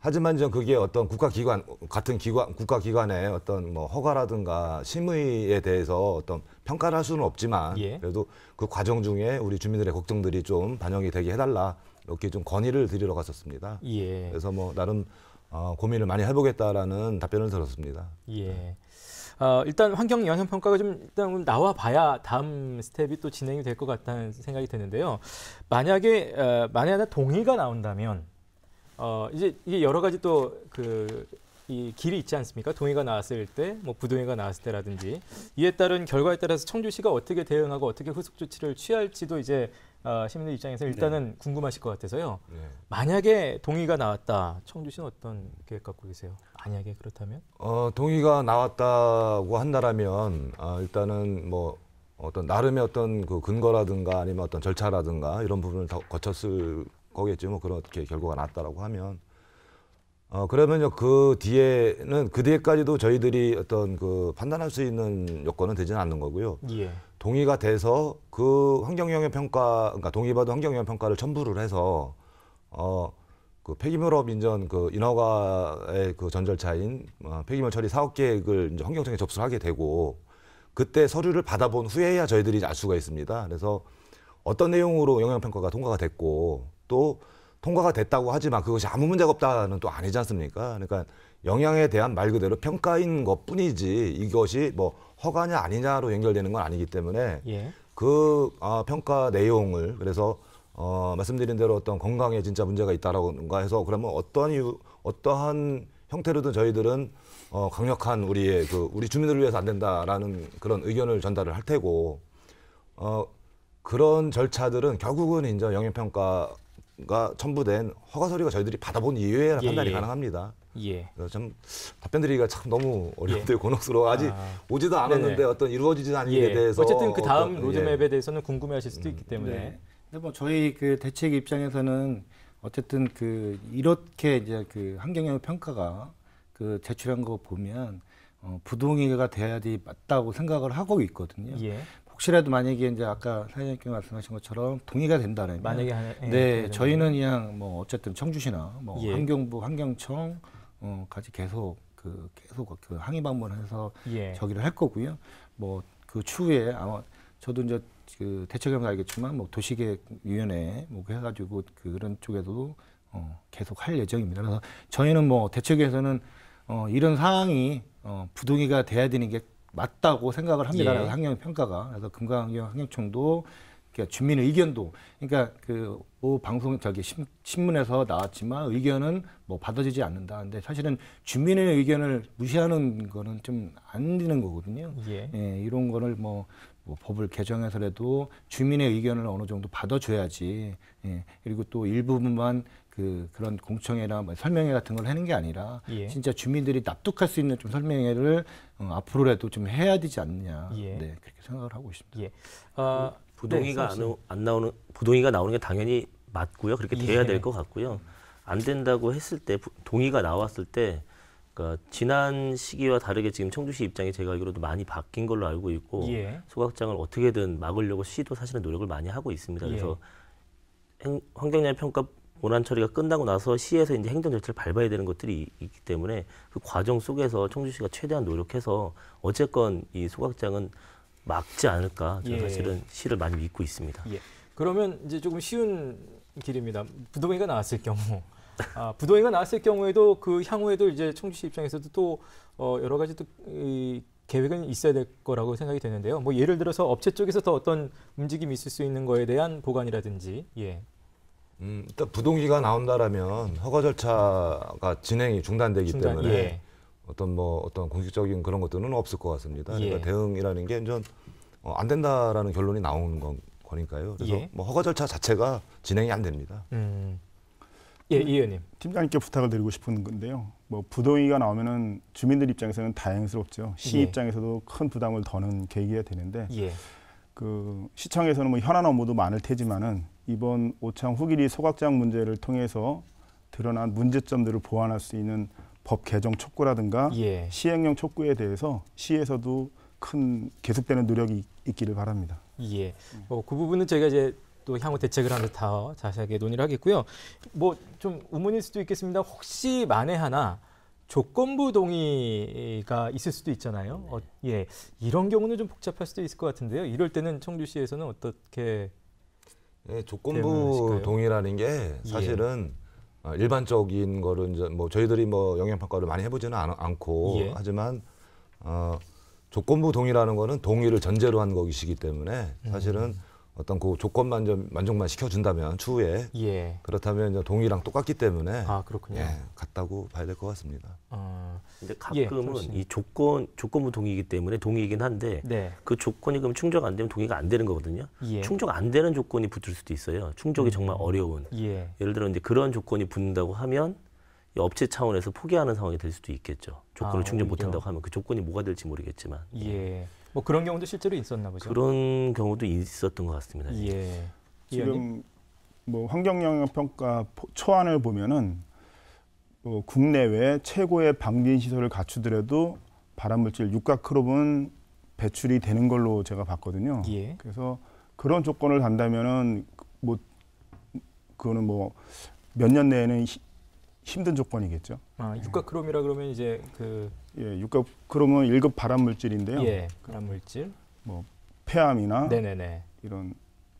하지만 전 그게 어떤 국가기관 같은 기관 국가기관의 어떤 뭐 허가라든가 심의에 대해서 어떤 평가를 할 수는 없지만 예. 그래도 그 과정 중에 우리 주민들의 걱정들이 좀 반영이 되게 해달라 이렇게 좀 건의를 드리러 갔었습니다. 예. 그래서 뭐 나름 어, 고민을 많이 해보겠다라는 답변을 들었습니다. 예. 네. 어, 일단 환경 영향 평가가 좀 일단 나와 봐야 다음 스텝이 또 진행이 될 것 같다는 생각이 드는데요. 만약에 어, 만약에 동의가 나온다면 어, 이제 이게 여러 가지 또 그 이 길이 있지 않습니까? 동의가 나왔을 때, 뭐 부동의가 나왔을 때라든지 이에 따른 결과에 따라서 청주시가 어떻게 대응하고 어떻게 후속 조치를 취할지도 이제 어, 시민들 입장에서 일단은 네. 궁금하실 것 같아서요. 네. 만약에 동의가 나왔다, 청주시는 어떤 계획 갖고 계세요? 만약에 그렇다면? 어, 동의가 나왔다고 한다라면 아, 일단은 뭐 어떤 나름의 어떤 그 근거라든가 아니면 어떤 절차라든가 이런 부분을 더 거쳤을 거기에쯤 뭐 그렇게 결과가 났다라고 하면 어 그러면 그 뒤에는 그 뒤에까지도 저희들이 어떤 그 판단할 수 있는 여건은 되지는 않는 거고요. 예. 동의가 돼서 그 환경영향 평가 그러니까 동의받은 환경영향 평가를 첨부를 해서 어. 그 폐기물업 인전 그 인허가의 그전 절차인 어, 폐기물 처리 사업 계획을 이제 환경청에 접수를 하게 되고 그때 서류를 받아본 후에야 저희들이 알 수가 있습니다. 그래서 어떤 내용으로 영향평가가 통과가 됐고 또 통과가 됐다고 하지만 그것이 아무 문제가 없다는 또 아니지 않습니까? 그러니까 영향에 대한 말 그대로 평가인 것 뿐이지 이것이 뭐 허가냐 아니냐로 연결되는 건 아니기 때문에 예. 그 아, 평가 내용을 그래서 어, 말씀드린 대로 어떤 건강에 진짜 문제가 있다라고가 해서 그러면 어떠한 이유, 어떠한 형태로든 저희들은 어, 강력한 우리의 그 우리 주민들을 위해서 안 된다라는 그런 의견을 전달을 할 테고 어, 그런 절차들은 결국은 이제 영향평가 가 첨부된 허가 서류가 저희들이 받아본 이외에 예, 판단이 예. 가능합니다. 예. 그래서 참 답변드리기가 참 너무 어려운데 예. 곤혹스러워 아직 아. 오지도 않았는데 네네. 어떤 이루어지지 않은 예. 일에 대해서 어쨌든 그 다음 로드맵에 예. 대해서는 궁금해하실 수도 음, 있기 때문에. 네. 근데 뭐 저희 그 대책 입장에서는 어쨌든 그 이렇게 이제 그 환경영향 평가가 그 제출한 거 보면 어, 부동의가 돼야지 맞다고 생각을 하고 있거든요. 예. 혹시라도 만약에 이제 아까 사장님께서 말씀하신 것처럼 동의가 된다면 만약에 하나, 예, 네 저희는 그냥 뭐 어쨌든 청주시나 뭐 예. 환경부 환경청 어, 같이 계속 그 계속 그 항의 방문해서 예. 저기를 할 거고요 뭐 그 추후에 아마 저도 이제 그 대책을 알겠지만 뭐 도시계획위원회 뭐 해가지고 그런 쪽에도 어, 계속 할 예정입니다. 그래서 저희는 뭐 대책에서는 어, 이런 상황이 어, 부동의가 돼야 되는 게 맞다고 생각을 합니다. 예. 환경 평가가 그래서 금강환경 환경청도 그러니까 주민 의견도 의 그러니까 그 방송 저기 신문에서 나왔지만 의견은 뭐 받아지지 않는다. 근데 사실은 주민의 의견을 무시하는 거는 좀 안 되는 거거든요. 예. 예, 이런 거를 뭐, 뭐 법을 개정해서라도 주민의 의견을 어느 정도 받아줘야지. 예, 그리고 또 일부분만 그 그런 공청회나 뭐 설명회 같은 걸 하는 게 아니라 예. 진짜 주민들이 납득할 수 있는 좀 설명회를 어, 앞으로라도 좀 해야 되지 않느냐 예. 네, 그렇게 생각을 하고 있습니다. 예. 어, 부동의가 네, 안, 안, 나오는 부동의가 나오는 게 당연히 맞고요. 그렇게 돼야 예. 될것 같고요. 안 된다고 했을 때 동의가 나왔을 때 그러니까 지난 시기와 다르게 지금 청주시 입장이 제가 알기로도 많이 바뀐 걸로 알고 있고 예. 소각장을 어떻게든 막으려고 시도 사실은 노력을 많이 하고 있습니다. 예. 그래서 환경영 평가 고난 처리가 끝나고 나서 시에서 이제 행정 절차를 밟아야 되는 것들이 있기 때문에 그 과정 속에서 청주시가 최대한 노력해서 어쨌건 이 소각장은 막지 않을까 저는 예. 사실은 시를 많이 믿고 있습니다. 예. 그러면 이제 조금 쉬운 길입니다. 부동의가 나왔을 경우 아, 부동의가 나왔을 경우에도 그 향후에도 이제 청주시 입장에서도 또 어, 여러 가지 또 이, 계획은 있어야 될 거라고 생각이 되는데요. 뭐 예를 들어서 업체 쪽에서 더 어떤 움직임이 있을 수 있는 거에 대한 보관이라든지 예. 음, 일단 그러니까 부동기가 나온다라면 허가 절차가 진행이 중단되기 중단, 때문에 예. 어떤 뭐 어떤 공식적인 그런 것들은 없을 것 같습니다. 그러니까 예. 그러니까 대응이라는 게전 어, 안 된다라는 결론이 나오는 건, 거니까요. 그래서 예. 뭐 허가 절차 자체가 진행이 안 됩니다. 음. 예, 이 의원님. 팀장님께 부탁을 드리고 싶은 건데요. 뭐 부동의가 나오면은 주민들 입장에서는 다행스럽죠. 시 예. 입장에서도 큰 부담을 더는 계기가 되는데 예. 그 시청에서는 뭐 현안 업무도 많을 테지만은 이번 오창 후기리 소각장 문제를 통해서 드러난 문제점들을 보완할 수 있는 법 개정 촉구라든가 예. 시행령 촉구에 대해서 시에서도 큰 계속되는 노력이 있기를 바랍니다. 예. 뭐그 어, 부분은 저희가 이제 또 향후 대책을 하면서 더 자세하게 논의를 하겠고요. 뭐좀 의문일 수도 있겠습니다. 혹시 만에 하나 조건부 동의가 있을 수도 있잖아요. 네. 어, 예. 이런 경우는 좀 복잡할 수도 있을 것 같은데요. 이럴 때는 청주시에서는 어떻게 예, 조건부 동의라는 게 사실은 예. 아, 일반적인 거를 이제 뭐 저희들이 뭐 영향 평가를 많이 해보지는 않, 않고 예. 하지만 어, 조건부 동의라는 거는 동의를 전제로 한 것이기 때문에 사실은 음. 어떤 그 조건만 좀 만족만 시켜준다면 추후에 예. 그렇다면 이제 동의랑 똑같기 때문에 아 그렇군요. 예, 같다고 봐야 될 것 같습니다. 어... 근데 예, 가끔은 예, 이 조건 조건부 동의이기 때문에 동의이긴 한데 네. 그 조건이 그럼 충족 안 되면 동의가 안 되는 거거든요. 예. 충족 안 되는 조건이 붙을 수도 있어요. 충족이 음. 정말 어려운. 예. 예를 들어 이제 그런 조건이 붙는다고 하면 업체 차원에서 포기하는 상황이 될 수도 있겠죠. 조건을 아, 충족 못한다고 하면 그 조건이 뭐가 될지 모르겠지만. 예. 뭐 그런 경우도 실제로 있었나 보죠. 그런 경우도 있었던 것 같습니다. 예. 지금 예, 뭐 환경 영향 평가 초안을 보면은 뭐 국내외 최고의 방진 시설을 갖추더라도 발암물질 육각크롭은 배출이 되는 걸로 제가 봤거든요. 예. 그래서 그런 조건을 단다면은 뭐 그거는 뭐 몇 년 내에는 히, 힘든 조건이겠죠. 아, 육각크롬이라 그러면 이제 그 예, 6급 그러면 1급 발암 물질인데요. 예, 발암 물질. 뭐 폐암이나 네네네. 이런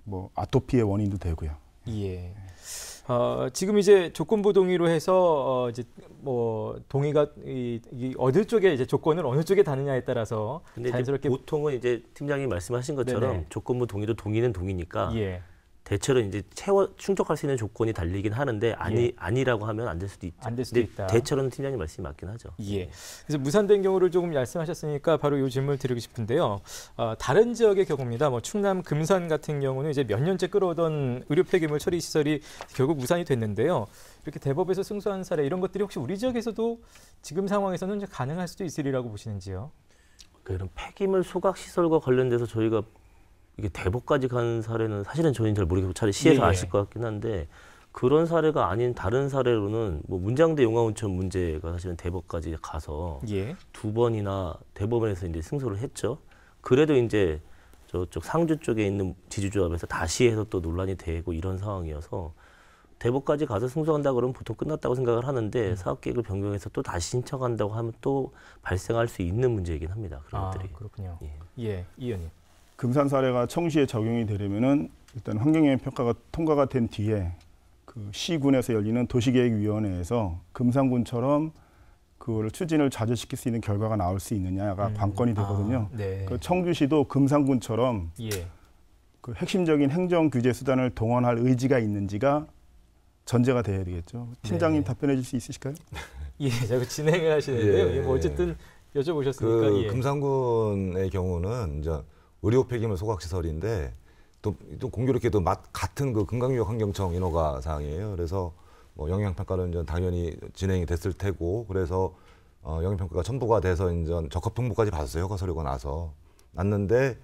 뭐 아토피의 원인도 되고요. 예. 예. 어, 지금 이제 조건부 동의로 해서 어, 이제 뭐 동의가 이, 이 어느 쪽에 이제 조건을 어느 쪽에 다느냐에 따라서 자연스럽게 이제 보통은 이제 팀장님 말씀하신 것처럼 네네. 조건부 동의도 동의는 동의니까 예. 대체로 이제 채워 충족할 수 있는 조건이 달리긴 하는데 아니 예. 아니라고 하면 안 될 수도 있죠. 안될 수도 있다. 대체로는 팀장님 말씀이 맞긴 하죠. 예. 그래서 무산된 경우를 조금 말씀하셨으니까 바로 요 질문을 드리고 싶은데요. 어, 다른 지역의 경우입니다. 뭐 충남 금산 같은 경우는 이제 몇 년째 끌어오던 의료 폐기물 처리 시설이 결국 무산이 됐는데요. 이렇게 대법에서 승소한 사례 이런 것들이 혹시 우리 지역에서도 지금 상황에서는 가능할 수도 있으리라고 보시는지요? 그런 폐기물 소각 시설과 관련돼서 저희가 이게 대법까지 간 사례는 사실은 저희는 잘 모르겠고 차라리 시에서 네. 아실 것 같긴 한데 그런 사례가 아닌 다른 사례로는 뭐 문장대 용화온천 문제가 사실은 대법까지 가서 예. 두 번이나 대법원에서 이제 승소를 했죠. 그래도 이제 저쪽 상주 쪽에 있는 지주조합에서 다시 해서 또 논란이 되고 이런 상황이어서 대법까지 가서 승소한다 그러면 보통 끝났다고 생각을 하는데 음. 사업계획을 변경해서 또 다시 신청한다고 하면 또 발생할 수 있는 문제이긴 합니다. 그런 아, 것들이. 그렇군요. 예, 예 이현님. 금산 사례가 청시에 적용이 되려면은 일단 환경영향 평가가 통과가 된 뒤에 그 시군에서 열리는 도시계획위원회에서 금산군처럼 그거를 추진을 좌절시킬 수 있는 결과가 나올 수 있느냐가 음. 관건이 아, 되거든요. 아, 네. 그 청주시도 금산군처럼 예. 그 핵심적인 행정 규제 수단을 동원할 의지가 있는지가 전제가 돼야 되겠죠. 팀장님 네. 답변해 줄수 있으실까요? 예, 자꾸 진행을 하시는데요. 예. 예. 뭐 어쨌든 여쭤보셨으니까 그 예. 금산군의 경우는 이제 의료 폐기물 소각 시설인데 또, 또 공교롭게도 맛 같은 그 금강유역 환경청 인허가 사항이에요. 그래서 뭐 영향 평가는 이제 당연히 진행이 됐을 테고 그래서 어, 영향 평가가 첨부가 돼서 인제 적합 통보까지 받았어요. 허가 서류가 나서 났는데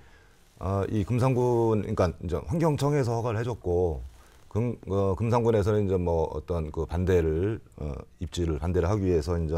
어, 이 금산군 그러니까 이제 환경청에서 허가를 해줬고 금, 어, 금산군에서는 이제 뭐 어떤 그 반대를 어, 입지를 반대를 하기 위해서 인제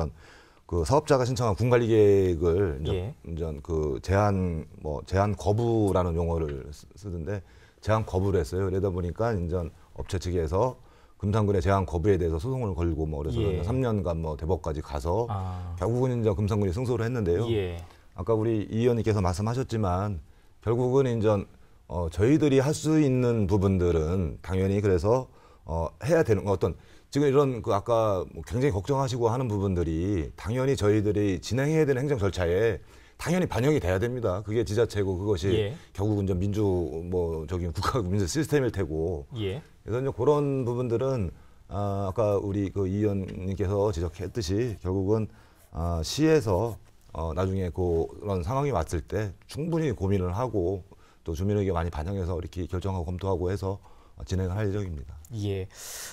그 사업자가 신청한 군관리 계획을 이제, 예. 이제 그 제한 뭐 제한 거부라는 용어를 쓰는데 제한 거부를 했어요. 그러다 보니까 이제 업체 측에서 금산군의 제한 거부에 대해서 소송을 걸고 뭐 그래서 예. 3년간 뭐 대법까지 가서 아. 결국은 이제 금산군이 승소를 했는데요. 예. 아까 우리 이 의원님께서 말씀하셨지만 결국은 이제 어 저희들이 할 수 있는 부분들은 당연히 그래서 어 해야 되는 어떤 지금 이런 그 아까 뭐 굉장히 걱정하시고 하는 부분들이 당연히 저희들이 진행해야 되는 행정 절차에 당연히 반영이 돼야 됩니다. 그게 지자체고 그것이 예. 결국은 좀 민주 뭐 저기 국가 민주 시스템일 테고. 예. 그래서 이제 그런 부분들은 아, 아까 우리 그이 의원님께서 지적했듯이 결국은 아, 시에서 어, 나중에 그런 상황이 왔을 때 충분히 고민을 하고 또 주민에게 많이 반영해서 이렇게 결정하고 검토하고 해서 진행을 할 예정입니다. 예.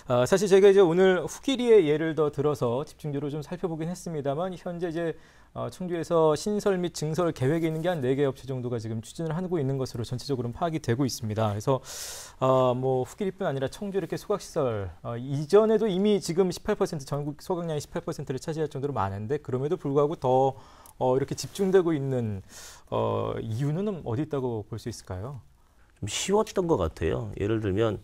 아, 사실 제가 이제 오늘 후기리의 예를 더 들어서 집중적으로 좀 살펴보긴 했습니다만 현재 이제 어, 청주에서 신설 및 증설 계획에 있는 게 한 네 개 업체 정도가 지금 추진을 하고 있는 것으로 전체적으로 파악이 되고 있습니다. 그래서 어, 뭐 후기리뿐 아니라 청주 이렇게 소각시설 어, 이전에도 이미 지금 18% 전국 소각량이 18%를 차지할 정도로 많은데 그럼에도 불구하고 더 어, 이렇게 집중되고 있는 어, 이유는 어디 있다고 볼 수 있을까요? 좀 쉬웠던 것 같아요. 예를 들면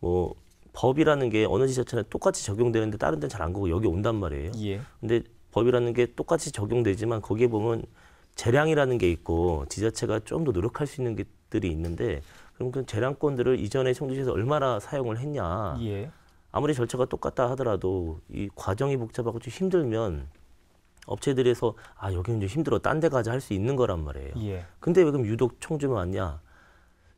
뭐 법이라는 게 어느 지자체는 똑같이 적용되는데 다른 데는 잘안 가고 여기 온단 말이에요. 예. 근데 법이라는 게 똑같이 적용되지만 거기에 보면 재량이라는 게 있고 지자체가 좀 더 노력할 수 있는 것들이 있는데 그럼 그 재량권들을 이전에 청주시에서 얼마나 사용을 했냐. 예. 아무리 절차가 똑같다 하더라도 이 과정이 복잡하고 좀 힘들면 업체들에서 아 여기는 좀 힘들어 딴 데 가자 할 수 있는 거란 말이에요. 예. 근데 왜 그럼 유독 청주만 왔냐?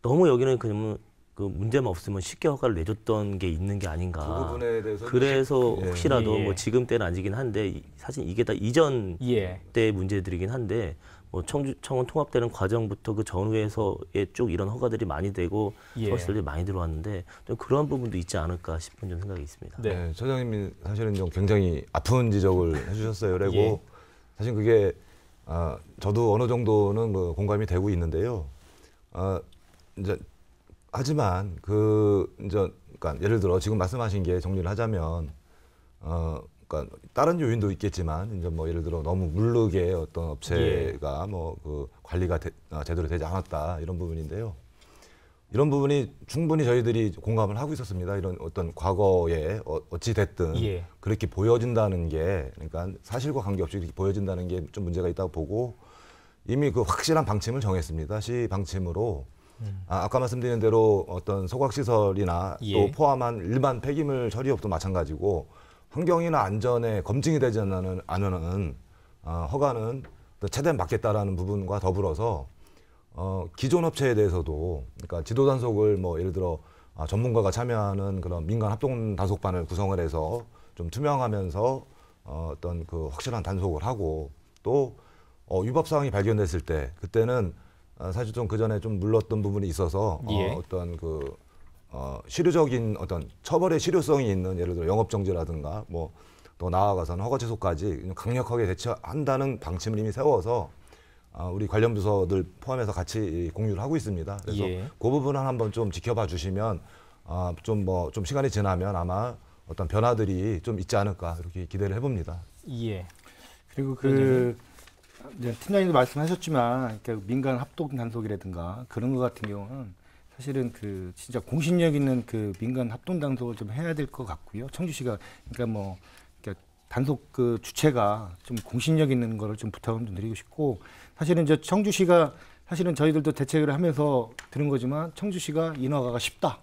너무 여기는 그러면 그 문제만 없으면 쉽게 허가를 내줬던 게 있는 게 아닌가. 그 그래서 예. 혹시라도 예, 예. 뭐 지금 때는 아니긴 한데 사실 이게 다 이전 예. 때 문제들이긴 한데 뭐 청주, 청원 통합되는 과정부터 그 전후에서의 쭉 이런 허가들이 많이 되고 예. 서울시들이 많이 들어왔는데 좀 그런 부분도 있지 않을까 싶은 좀 생각이 있습니다. 네, 처장님이 네, 사실은 좀 굉장히 아픈 지적을 해주셨어요. 그리고 예. 사실 그게 아, 저도 어느 정도는 뭐 공감이 되고 있는데요. 아, 이제 하지만 그 이제 그러니까 예를 들어 지금 말씀하신 게 정리를 하자면 어 그러니까 다른 요인도 있겠지만 이제 뭐 예를 들어 너무 물르게 어떤 업체가 예. 뭐그 관리가 되, 아, 제대로 되지 않았다 이런 부분인데요. 이런 부분이 충분히 저희들이 공감을 하고 있었습니다. 이런 어떤 과거에 어, 어찌 됐든 예. 그렇게 보여진다는 게 그러니까 사실과 관계없이 이렇게 보여진다는 게 좀 문제가 있다고 보고 이미 그 확실한 방침을 정했습니다. 시 방침으로 음. 아, 아까 말씀드린 대로 어떤 소각시설이나 예. 또 포함한 일반 폐기물 처리업도 마찬가지고 환경이나 안전에 검증이 되지 않는 안으는 어, 허가는 최대한 받겠다라는 부분과 더불어서 어, 기존 업체에 대해서도 그러니까 지도 단속을 뭐 예를 들어 아, 전문가가 참여하는 그런 민간 합동 단속반을 구성을 해서 좀 투명하면서 어, 어떤 그 확실한 단속을 하고 또 어, 위법 사항이 발견됐을 때 그때는 어, 사실 좀그 전에 좀 물렀던 부분이 있어서 어, 예. 어, 어떤 그 어, 실효적인 어떤 처벌의 실효성이 있는 예를 들어 영업 정지라든가 뭐 또 나아가서는 허가 취소까지 강력하게 대처한다는 방침을 이미 세워서 어, 우리 관련 부서들 포함해서 같이 공유를 하고 있습니다. 그래서 예. 그 부분을 한번 좀 지켜봐 주시면 어, 아, 좀뭐좀 뭐 좀 시간이 지나면 아마 어떤 변화들이 좀 있지 않을까 이렇게 기대를 해봅니다. 예. 그리고 그. 그... 이제 팀장님도 말씀하셨지만 민간 합동 단속이라든가 그런 것 같은 경우는 사실은 그 진짜 공신력 있는 그 민간 합동 단속을 좀 해야 될 것 같고요. 청주시가 그러니까 뭐 그러니까 단속 그 주체가 좀 공신력 있는 거를 좀 부탁을 좀 드리고 싶고 사실은 이제 청주시가 사실은 저희들도 대책을 하면서 들은 거지만 청주시가 인허가가 쉽다.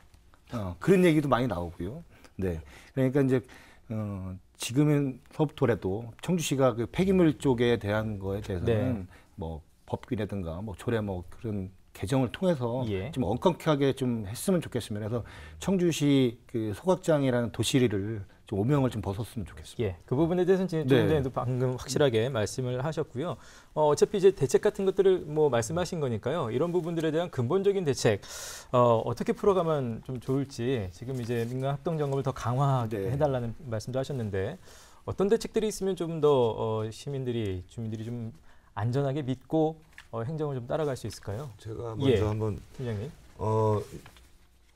어, 그런 얘기도 많이 나오고요. 네. 그러니까 이제 어, 지금은서부터라도 청주시가 그 폐기물 쪽에 대한 거에 대해서는 네. 뭐 법규라든가 뭐 조례 뭐 그런 개정을 통해서 예. 좀엉격하게좀 했으면 좋겠습니다. 그래서 청주시 그 소각장이라는 도시를 좀 오명을 좀 벗었으면 좋겠습니다. 예, 그 부분에 대해서는 지금 네. 대도 방금 확실하게 말씀을 하셨고요. 어, 어차피 이제 대책 같은 것들을 뭐 말씀하신 거니까요. 이런 부분들에 대한 근본적인 대책 어, 어떻게 풀어가면 좀 좋을지 지금 이제 민간 합동 점검을 더강화 네. 해달라는 말씀도 하셨는데 어떤 대책들이 있으면 좀더 어, 시민들이 주민들이 좀 안전하게 믿고 어, 행정을 좀 따라갈 수 있을까요? 제가 먼저 예. 한번 팀장님. 어,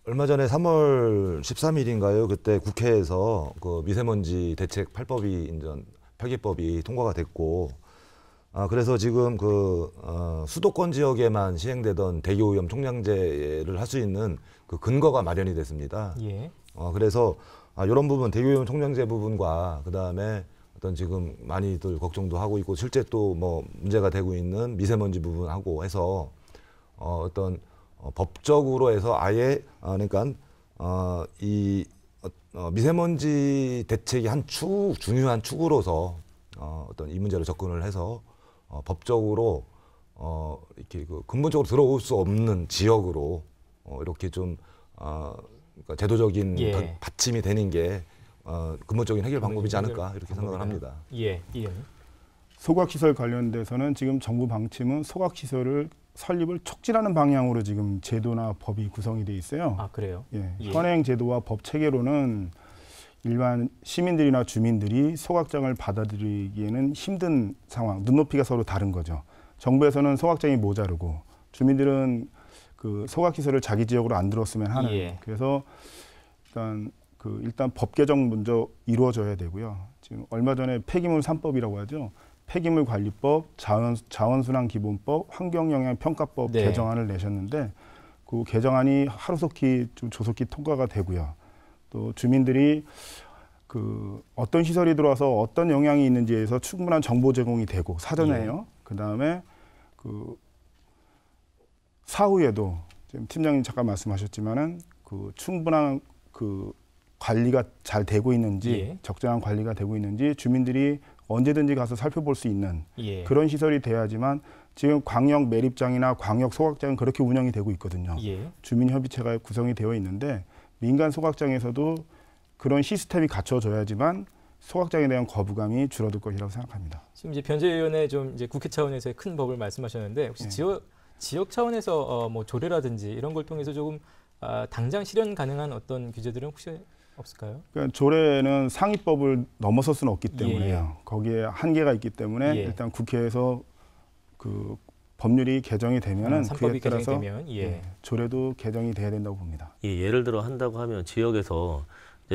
얼마 전에 3월 13일인가요? 그때 국회에서 그 미세먼지 대책 8법이 인전 8기법이 통과가 됐고 아 그래서 지금 그 어, 수도권 지역에만 시행되던 대기오염 총량제를 할 수 있는 그 근거가 마련이 됐습니다. 예. 어 그래서 아요런 부분 대기오염 총량제 부분과 그다음에 어떤 지금 많이들 걱정도 하고 있고 실제 또 뭐 문제가 되고 있는 미세먼지 부분하고 해서 어 어떤 어, 법적으로 해서 아예 어, 그러니까 어, 이 어, 어, 미세먼지 대책이 한 축, 중요한 축으로서 어, 어떤 이 문제로 접근을 해서 어, 법적으로 어, 이렇게 그 근본적으로 들어올 수 없는 지역으로 어, 이렇게 좀 어, 그러니까 제도적인 예. 받침이 되는 게 어, 근본적인 해결 방법이지 않을까 이렇게 생각을 합니다. 예, 예. 소각시설 관련돼서는 지금 정부 방침은 소각시설을 설립을 촉진하는 방향으로 지금 제도나 법이 구성이 돼 있어요. 아 그래요? 예, 예. 현행 제도와 법 체계로는 일반 시민들이나 주민들이 소각장을 받아들이기에는 힘든 상황, 눈높이가 서로 다른 거죠. 정부에서는 소각장이 모자르고 주민들은 그 소각 시설을 자기 지역으로 안 들었으면 하는. 예. 그래서 일단 그 일단 법 개정 먼저 이루어져야 되고요. 지금 얼마 전에 폐기물 삼법이라고 하죠. 폐기물 관리법, 자원, 자원순환 기본법, 환경영향평가법 네. 개정안을 내셨는데 그 개정안이 하루속히 좀 조속히 통과가 되고요. 또 주민들이 그 어떤 시설이 들어와서 어떤 영향이 있는지에서 충분한 정보 제공이 되고 사전에요. 예. 그다음에 그 사후에도 지금 팀장님 잠깐 말씀하셨지만은 그 충분한 그 관리가 잘 되고 있는지 예. 적절한 관리가 되고 있는지 주민들이 언제든지 가서 살펴볼 수 있는 예. 그런 시설이 돼야지만 지금 광역 매립장이나 광역 소각장은 그렇게 운영이 되고 있거든요. 예. 주민협의체가 구성이 되어 있는데 민간 소각장에서도 그런 시스템이 갖춰져야지만 소각장에 대한 거부감이 줄어들 것이라고 생각합니다. 지금 이제 변제위원회 좀 이제 국회 차원에서의 큰 법을 말씀하셨는데 혹시 예. 지역 지역 차원에서 어, 뭐 조례라든지 이런 걸 통해서 조금 아, 당장 실현 가능한 어떤 규제들은 혹시 없을까요? 그러니까 조례는 상위법을 넘어설 수는 없기 때문에요. 예, 예. 거기에 한계가 있기 때문에 예. 일단 국회에서 그 법률이 개정이 되면은 음, 그에 따라서 되면, 예. 예. 조례도 개정이 돼야 된다고 봅니다. 예, 를 들어 한다고 하면 지역에서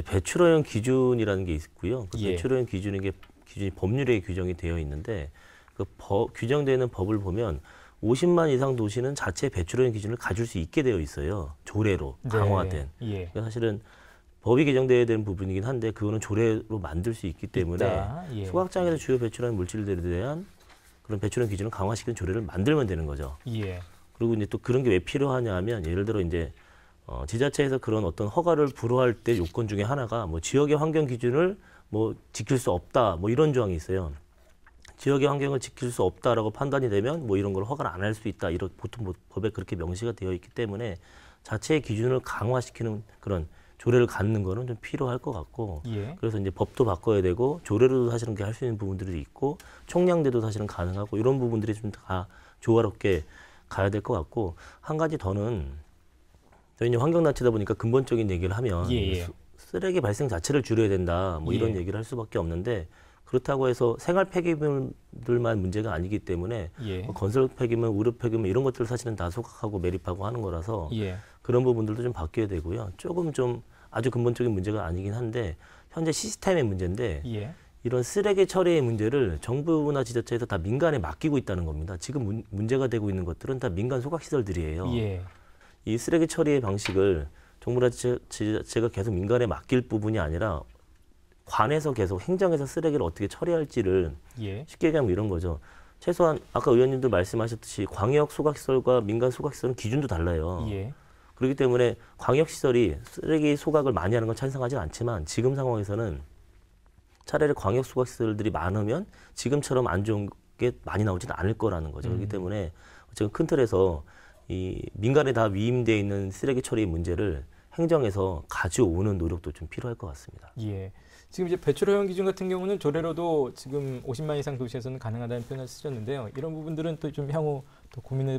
배출오염 기준이라는 게 있고요. 그 예. 배출오염 기준인 게 기준이 법률에 규정이 되어 있는데 그 법, 규정되는 법을 보면 50만 이상 도시는 자체 배출오염 기준을 가질 수 있게 되어 있어요. 조례로 네. 강화된. 네. 그러니까 사실은 법이 개정돼야 되는 부분이긴 한데 그거는 조례로 만들 수 있기 때문에 예. 소각장에서 주요 배출하는 물질들에 대한 그런 배출한 기준을 강화시키는 조례를 만들면 되는 거죠. 예. 그리고 이제 또 그런 게 왜 필요하냐 면 예를 들어 이제 어, 지자체에서 그런 어떤 허가를 불허할 때 요건 중에 하나가 뭐 지역의 환경 기준을 뭐 지킬 수 없다 뭐 이런 조항이 있어요. 지역의 환경을 지킬 수 없다라고 판단이 되면 뭐 이런 걸 허가를 안 할 수 있다. 이런 보통 법에 그렇게 명시가 되어 있기 때문에 자체의 기준을 강화시키는 그런 조례를 갖는 거는 좀 필요할 것 같고 예. 그래서 이제 법도 바꿔야 되고 조례로도 사실은 할 수 있는 부분들이 있고 총량제도 사실은 가능하고 이런 부분들이 좀 다 조화롭게 가야 될 것 같고 한 가지 더는 저희 이제 환경단체다 보니까 근본적인 얘기를 하면 예. 예. 쓰레기 발생 자체를 줄여야 된다 뭐 이런 예. 얘기를 할 수밖에 없는데 그렇다고 해서 생활 폐기물들만 문제가 아니기 때문에 예. 건설 폐기물, 의료 폐기물 이런 것들을 사실은 다 소각하고 매립하고 하는 거라서 예. 그런 부분들도 좀 바뀌어야 되고요. 조금 좀 아주 근본적인 문제가 아니긴 한데 현재 시스템의 문제인데 예. 이런 쓰레기 처리의 문제를 정부나 지자체에서 다 민간에 맡기고 있다는 겁니다. 지금 문, 문제가 되고 있는 것들은 다 민간 소각시설들이에요. 예. 이 쓰레기 처리의 방식을 정부나 지자체가 계속 민간에 맡길 부분이 아니라 관에서 계속 행정에서 쓰레기를 어떻게 처리할지를 예. 쉽게 얘기하면 이런 거죠. 최소한 아까 의원님도 말씀하셨듯이 광역 소각시설과 민간 소각시설은 기준도 달라요. 예. 그렇기 때문에 광역시설이 쓰레기 소각을 많이 하는 건 찬성하지 는 않지만 지금 상황에서는 차라리 광역 소각시설들이 많으면 지금처럼 안 좋은 게 많이 나오지는 않을 거라는 거죠. 음. 그렇기 때문에 지금 큰 틀에서 이 민간에 다 위임돼 있는 쓰레기 처리 문제를 행정에서 가져오는 노력도 좀 필요할 것 같습니다. 예. 지금 이제 배출 허용 기준 같은 경우는 조례로도 지금 50만 이상 도시에서는 가능하다는 표현을 쓰셨는데요. 이런 부분들은 또 좀 향후 또 고민해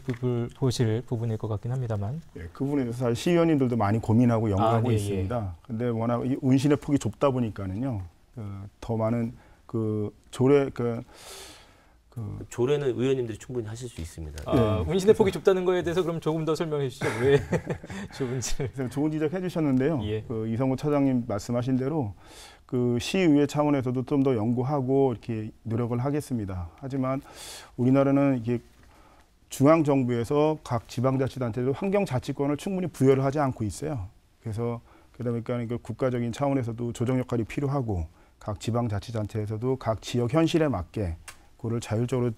보실 부분일 것 같긴 합니다만. 예, 그 부분에 대해서 사실 시의원님들도 많이 고민하고 연구하고 아, 예, 예. 있습니다. 예. 근데 워낙 이 운신의 폭이 좁다 보니까는요. 그, 더 많은 그 조례 그, 그 조례는 의원님들이 충분히 하실 수 있습니다. 아, 네. 운신의 폭이 좁다는 거에 대해서 그럼 조금 더 설명해 주시죠. 왜 좁은지. 좋은 지적해 주셨는데요. 예. 그 이성호 차장님 말씀하신 대로 그 시의회 차원에서도 좀 더 연구하고 이렇게 노력을 하겠습니다. 하지만 우리나라는 이게 중앙 정부에서 각 지방자치단체도 환경자치권을 충분히 부여를 하지 않고 있어요. 그래서 그러니까 국가적인 차원에서도 조정 역할이 필요하고 각 지방자치단체에서도 각 지역 현실에 맞게 그를 자율적으로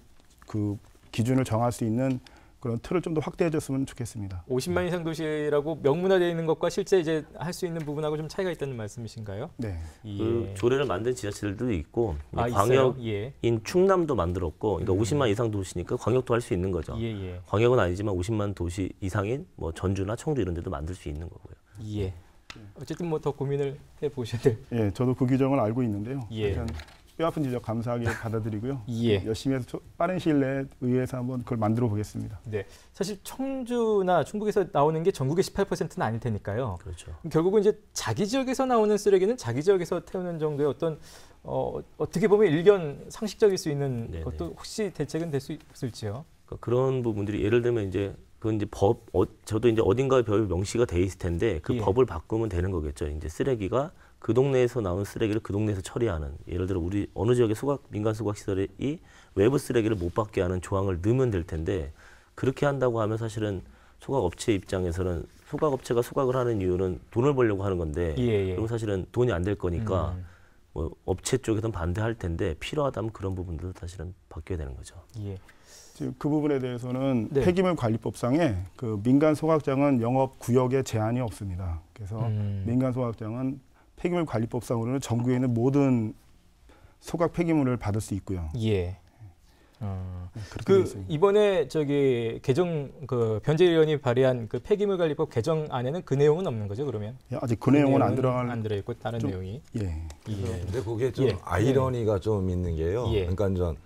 그 기준을 정할 수 있는 그런 틀을 좀 더 확대해줬으면 좋겠습니다. 50만 이상 도시라고 명문화되어 있는 것과 실제 이제 할 수 있는 부분하고 좀 차이가 있다는 말씀이신가요? 네. 그 예. 그 조례를 만든 지자체들도 있고 아, 광역인 예. 충남도 만들었고 그러니까 음. 50만 이상 도시니까 광역도 할 수 있는 거죠. 예, 예. 광역은 아니지만 50만 도시 이상인 뭐 전주나 청주 이런 데도 만들 수 있는 거고요. 예. 어쨌든 뭐 더 고민을 해 보셔야 될. 예, 저도 그 규정을 알고 있는데요. 예. 뼈아픈 지적 감사하게 받아들이고요. 예. 열심히 해서 빠른 시일 내에 의회에서 한번 그걸 만들어 보겠습니다. 네. 사실 청주나 충북에서 나오는 게 전국의 18%는 아닐 테니까요. 그렇죠. 결국은 이제 자기 지역에서 나오는 쓰레기는 자기 지역에서 태우는 정도의 어떤 어, 어떻게 보면 일견 상식적일 수 있는 네네. 네. 것도 혹시 대책은 될 수 있을지요? 그러니까 그런 부분들이 예를 들면 이제 그건 이제 법, 어, 저도 이제 어딘가에 법에 명시가 돼 있을 텐데 그 예. 법을 바꾸면 되는 거겠죠. 이제 쓰레기가 그 동네에서 나온 쓰레기를 그 동네에서 처리하는 예를 들어 우리 어느 지역의 소각 민간 소각 시설이 외부 쓰레기를 못 받게 하는 조항을 넣으면 될 텐데 그렇게 한다고 하면 사실은 소각 업체 입장에서는 소각 업체가 소각을 하는 이유는 돈을 벌려고 하는 건데 예, 예. 그럼 사실은 돈이 안 될 거니까 음, 음. 뭐 업체 쪽에서는 반대할 텐데 필요하다면 그런 부분들도 사실은 바뀌어야 되는 거죠. 예. 지금 그 부분에 대해서는 네. 폐기물 관리법상에 그 민간 소각장은 영업 구역에 제한이 없습니다. 그래서 음. 민간 소각장은 폐기물 관리법상으로는 전국에 있는 모든 소각 폐기물을 받을 수 있고요. 예. 어, 음. 그 이번에 저기 개정 그 변제위원이 발의한 그 폐기물 관리법 개정 안에는 그 내용은 없는 거죠 그러면? 예, 아직 그, 그 내용은 안들어안 들어 있고 다른 좀, 내용이. 예. 예. 근데 그게 좀 예. 아이러니가 좀 있는 게요. 예. 그러니까 전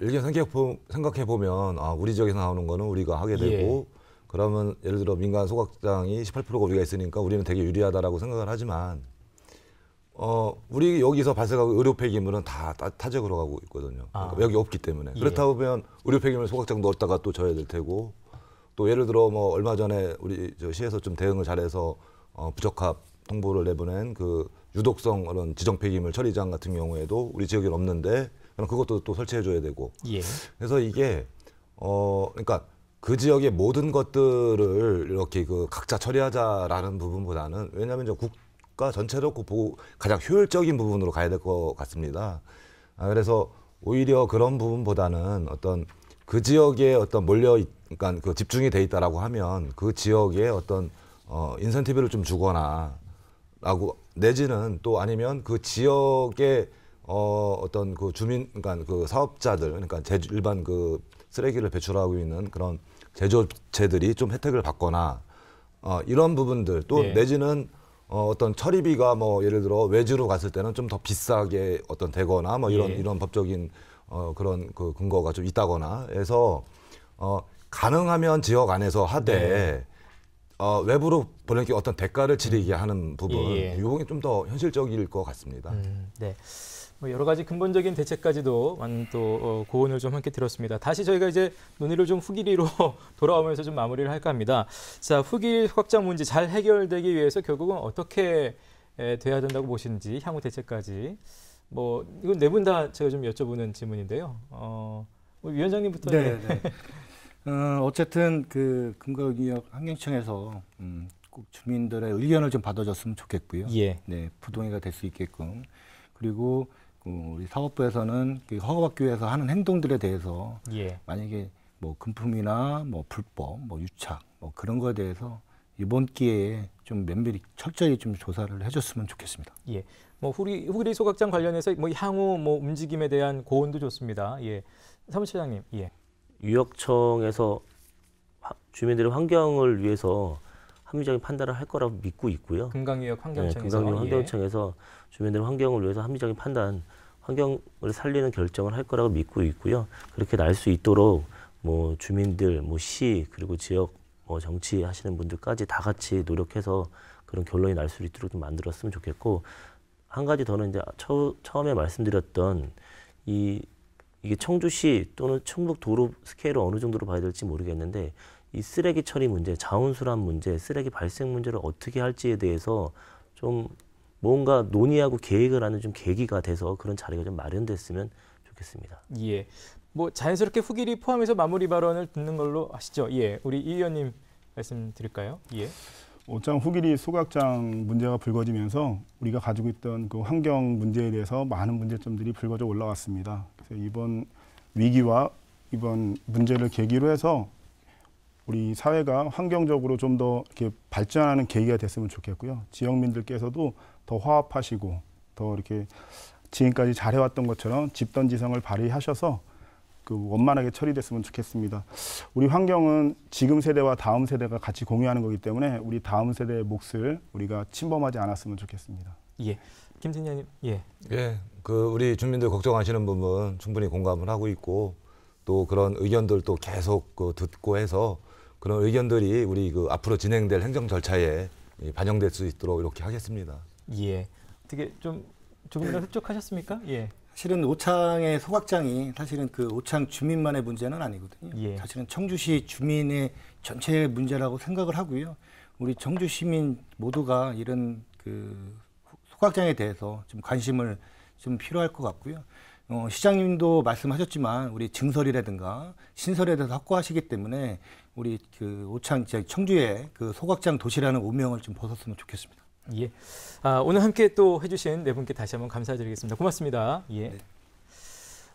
이렇게 생각해 보면 아 우리 지역에서 나오는 거는 우리가 하게 되고 예. 그러면 예를 들어 민간 소각장이 18%가 우리가 있으니까 우리는 되게 유리하다라고 생각을 하지만 어 우리 여기서 발생하고 의료 폐기물은 다, 다 타적으로 가고 있거든요. 아. 그러니까 여기 없기 때문에 예. 그렇다 보면 의료 폐기물 소각장 넣었다가 또 져야 될 테고 또 예를 들어 뭐 얼마 전에 우리 저 시에서 좀 대응을 잘해서 어, 부적합 통보를 내보낸 그 유독성 그런 지정 폐기물 처리장 같은 경우에도 우리 지역에는 없는데 그럼 그것도 또 설치해줘야 되고. 예. 그래서 이게 어 그러니까 그 지역의 모든 것들을 이렇게 그 각자 처리하자라는 부분보다는 왜냐하면 국 국가 전체로 그 보고 가장 효율적인 부분으로 가야 될 것 같습니다. 아, 그래서 오히려 그런 부분보다는 어떤 그 지역에 어떤 몰려, 있, 그러니까 그 집중이 돼 있다라고 하면 그 지역에 어떤 어, 인센티브를 좀 주거나 라고 내지는 또 아니면 그 지역의 어, 어떤 그 주민, 그러니까 그 사업자들, 그러니까 제, 일반 그 쓰레기를 배출하고 있는 그런 제조업체들이 좀 혜택을 받거나 어, 이런 부분들 또 네. 내지는 어, 어떤 처리비가 뭐 예를 들어 외주로 갔을 때는 좀 더 비싸게 어떤 되거나 뭐 이런 예. 이런 법적인 어, 그런 그 근거가 좀 있다거나 해서 어, 가능하면 지역 안에서 하되 네. 어, 외부로 보내기 어떤 대가를 치르게 음. 하는 부분 예. 예. 요게 좀더 현실적일 것 같습니다. 음, 네. 뭐 여러 가지 근본적인 대책까지도 또 어, 고언을 좀 함께 들었습니다. 다시 저희가 이제 논의를 좀 후기리로 돌아오면서 좀 마무리를 할까 합니다. 자, 후기 확장 문제 잘 해결되기 위해서 결국은 어떻게 돼야 된다고 보시는지 향후 대책까지 뭐 이건 네 분 다 제가 좀 여쭤보는 질문인데요. 어, 뭐 위원장님부터. 네. 네. 네. 어, 어쨌든 그 금강역 환경청에서 음, 꼭 주민들의 의견을 좀 받아줬으면 좋겠고요. 예. 네, 부동의가 될 수 있게끔 그리고 그 우리 사업부에서는 그 허가받기위해서 하는 행동들에 대해서 예. 만약에 뭐 금품이나 뭐 불법, 뭐 유착, 뭐 그런 거에 대해서 이번 기회에 좀 면밀히 철저히 좀 조사를 해줬으면 좋겠습니다. 예, 뭐 후리 후리 소각장 관련해서 뭐 향후 뭐 움직임에 대한 고언도 좋습니다. 예, 사무처장님, 예. 유역청에서 주민들의 환경을 위해서 합리적인 판단을 할 거라고 믿고 있고요. 금강유역 네, 환경청에서 네, 금강유역 예. 환경청에서 주민들의 환경을 위해서 합리적인 판단, 환경을 살리는 결정을 할 거라고 믿고 있고요. 그렇게 날 수 있도록 뭐 주민들, 뭐 시, 그리고 지역 뭐 정치 하시는 분들까지 다 같이 노력해서 그런 결론이 날 수 있도록 좀 만들었으면 좋겠고 한 가지 더는 이제 처, 처음에 말씀드렸던 이 이게 청주시 또는 충북 도로 스케일을 어느 정도로 봐야 될지 모르겠는데 이 쓰레기 처리 문제, 자원수란 문제, 쓰레기 발생 문제를 어떻게 할지에 대해서 좀 뭔가 논의하고 계획을 하는 좀 계기가 돼서 그런 자리가 좀 마련됐으면 좋겠습니다. 예. 뭐 자연스럽게 후기리 포함해서 마무리 발언을 듣는 걸로 하시죠. 예. 우리 이 의원님 말씀 드릴까요? 예. 옷장 후기리 소각장 문제가 불거지면서 우리가 가지고 있던 그 환경 문제에 대해서 많은 문제점들이 불거져 올라왔습니다. 그래서 이번 위기와 이번 문제를 계기로 해서 우리 사회가 환경적으로 좀 더 이렇게 발전하는 계기가 됐으면 좋겠고요. 지역민들께서도 더 화합하시고 더 이렇게 지금까지 잘해왔던 것처럼 집단지성을 발휘하셔서 그 원만하게 처리됐으면 좋겠습니다. 우리 환경은 지금 세대와 다음 세대가 같이 공유하는 거기 때문에 우리 다음 세대의 몫을 우리가 침범하지 않았으면 좋겠습니다. 예. 김진현님, 예. 예. 그 우리 주민들 걱정하시는 부분 충분히 공감을 하고 있고 또 그런 의견들도 계속 그 듣고 해서 그런 의견들이 우리 그 앞으로 진행될 행정 절차에 반영될 수 있도록 이렇게 하겠습니다. 예. 어게좀조금이 흡족하셨습니까? 예. 사실은 오창의 소각장이 사실은 그 오창 주민만의 문제는 아니거든요. 예. 사실은 청주시 주민의 전체 문제라고 생각을 하고요. 우리 청주 시민 모두가 이런 그 소각장에 대해서 좀 관심을 좀 필요할 것 같고요. 어, 시장님도 말씀하셨지만 우리 증설이라든가 신설에 대해서 확고하시기 때문에 우리 그 오창 청주의 그 소각장 도시라는 운명을 좀 벗었으면 좋겠습니다. 예. 아, 오늘 함께 또 해주신 네 분께 다시 한번 감사드리겠습니다. 고맙습니다. 예. 네.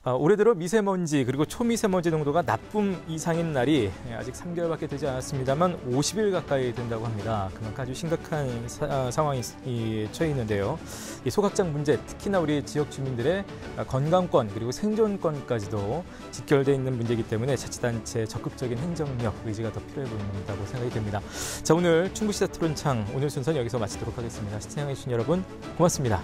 아, 올해들어 미세먼지 그리고 초미세먼지 농도가 나쁨 이상인 날이 예, 아직 3개월밖에 되지 않았습니다만 50일 가까이 된다고 합니다. 그만큼 아주 심각한 사, 아, 상황이 처해 있는데요. 이 소각장 문제 특히나 우리 지역 주민들의 아, 건강권 그리고 생존권까지도 직결돼 있는 문제이기 때문에 자치단체의 적극적인 행정력 의지가 더 필요해 보인다고 생각이 됩니다. 자 오늘 충북시사 토론창 오늘 순서는 여기서 마치도록 하겠습니다. 시청해주신 여러분 고맙습니다.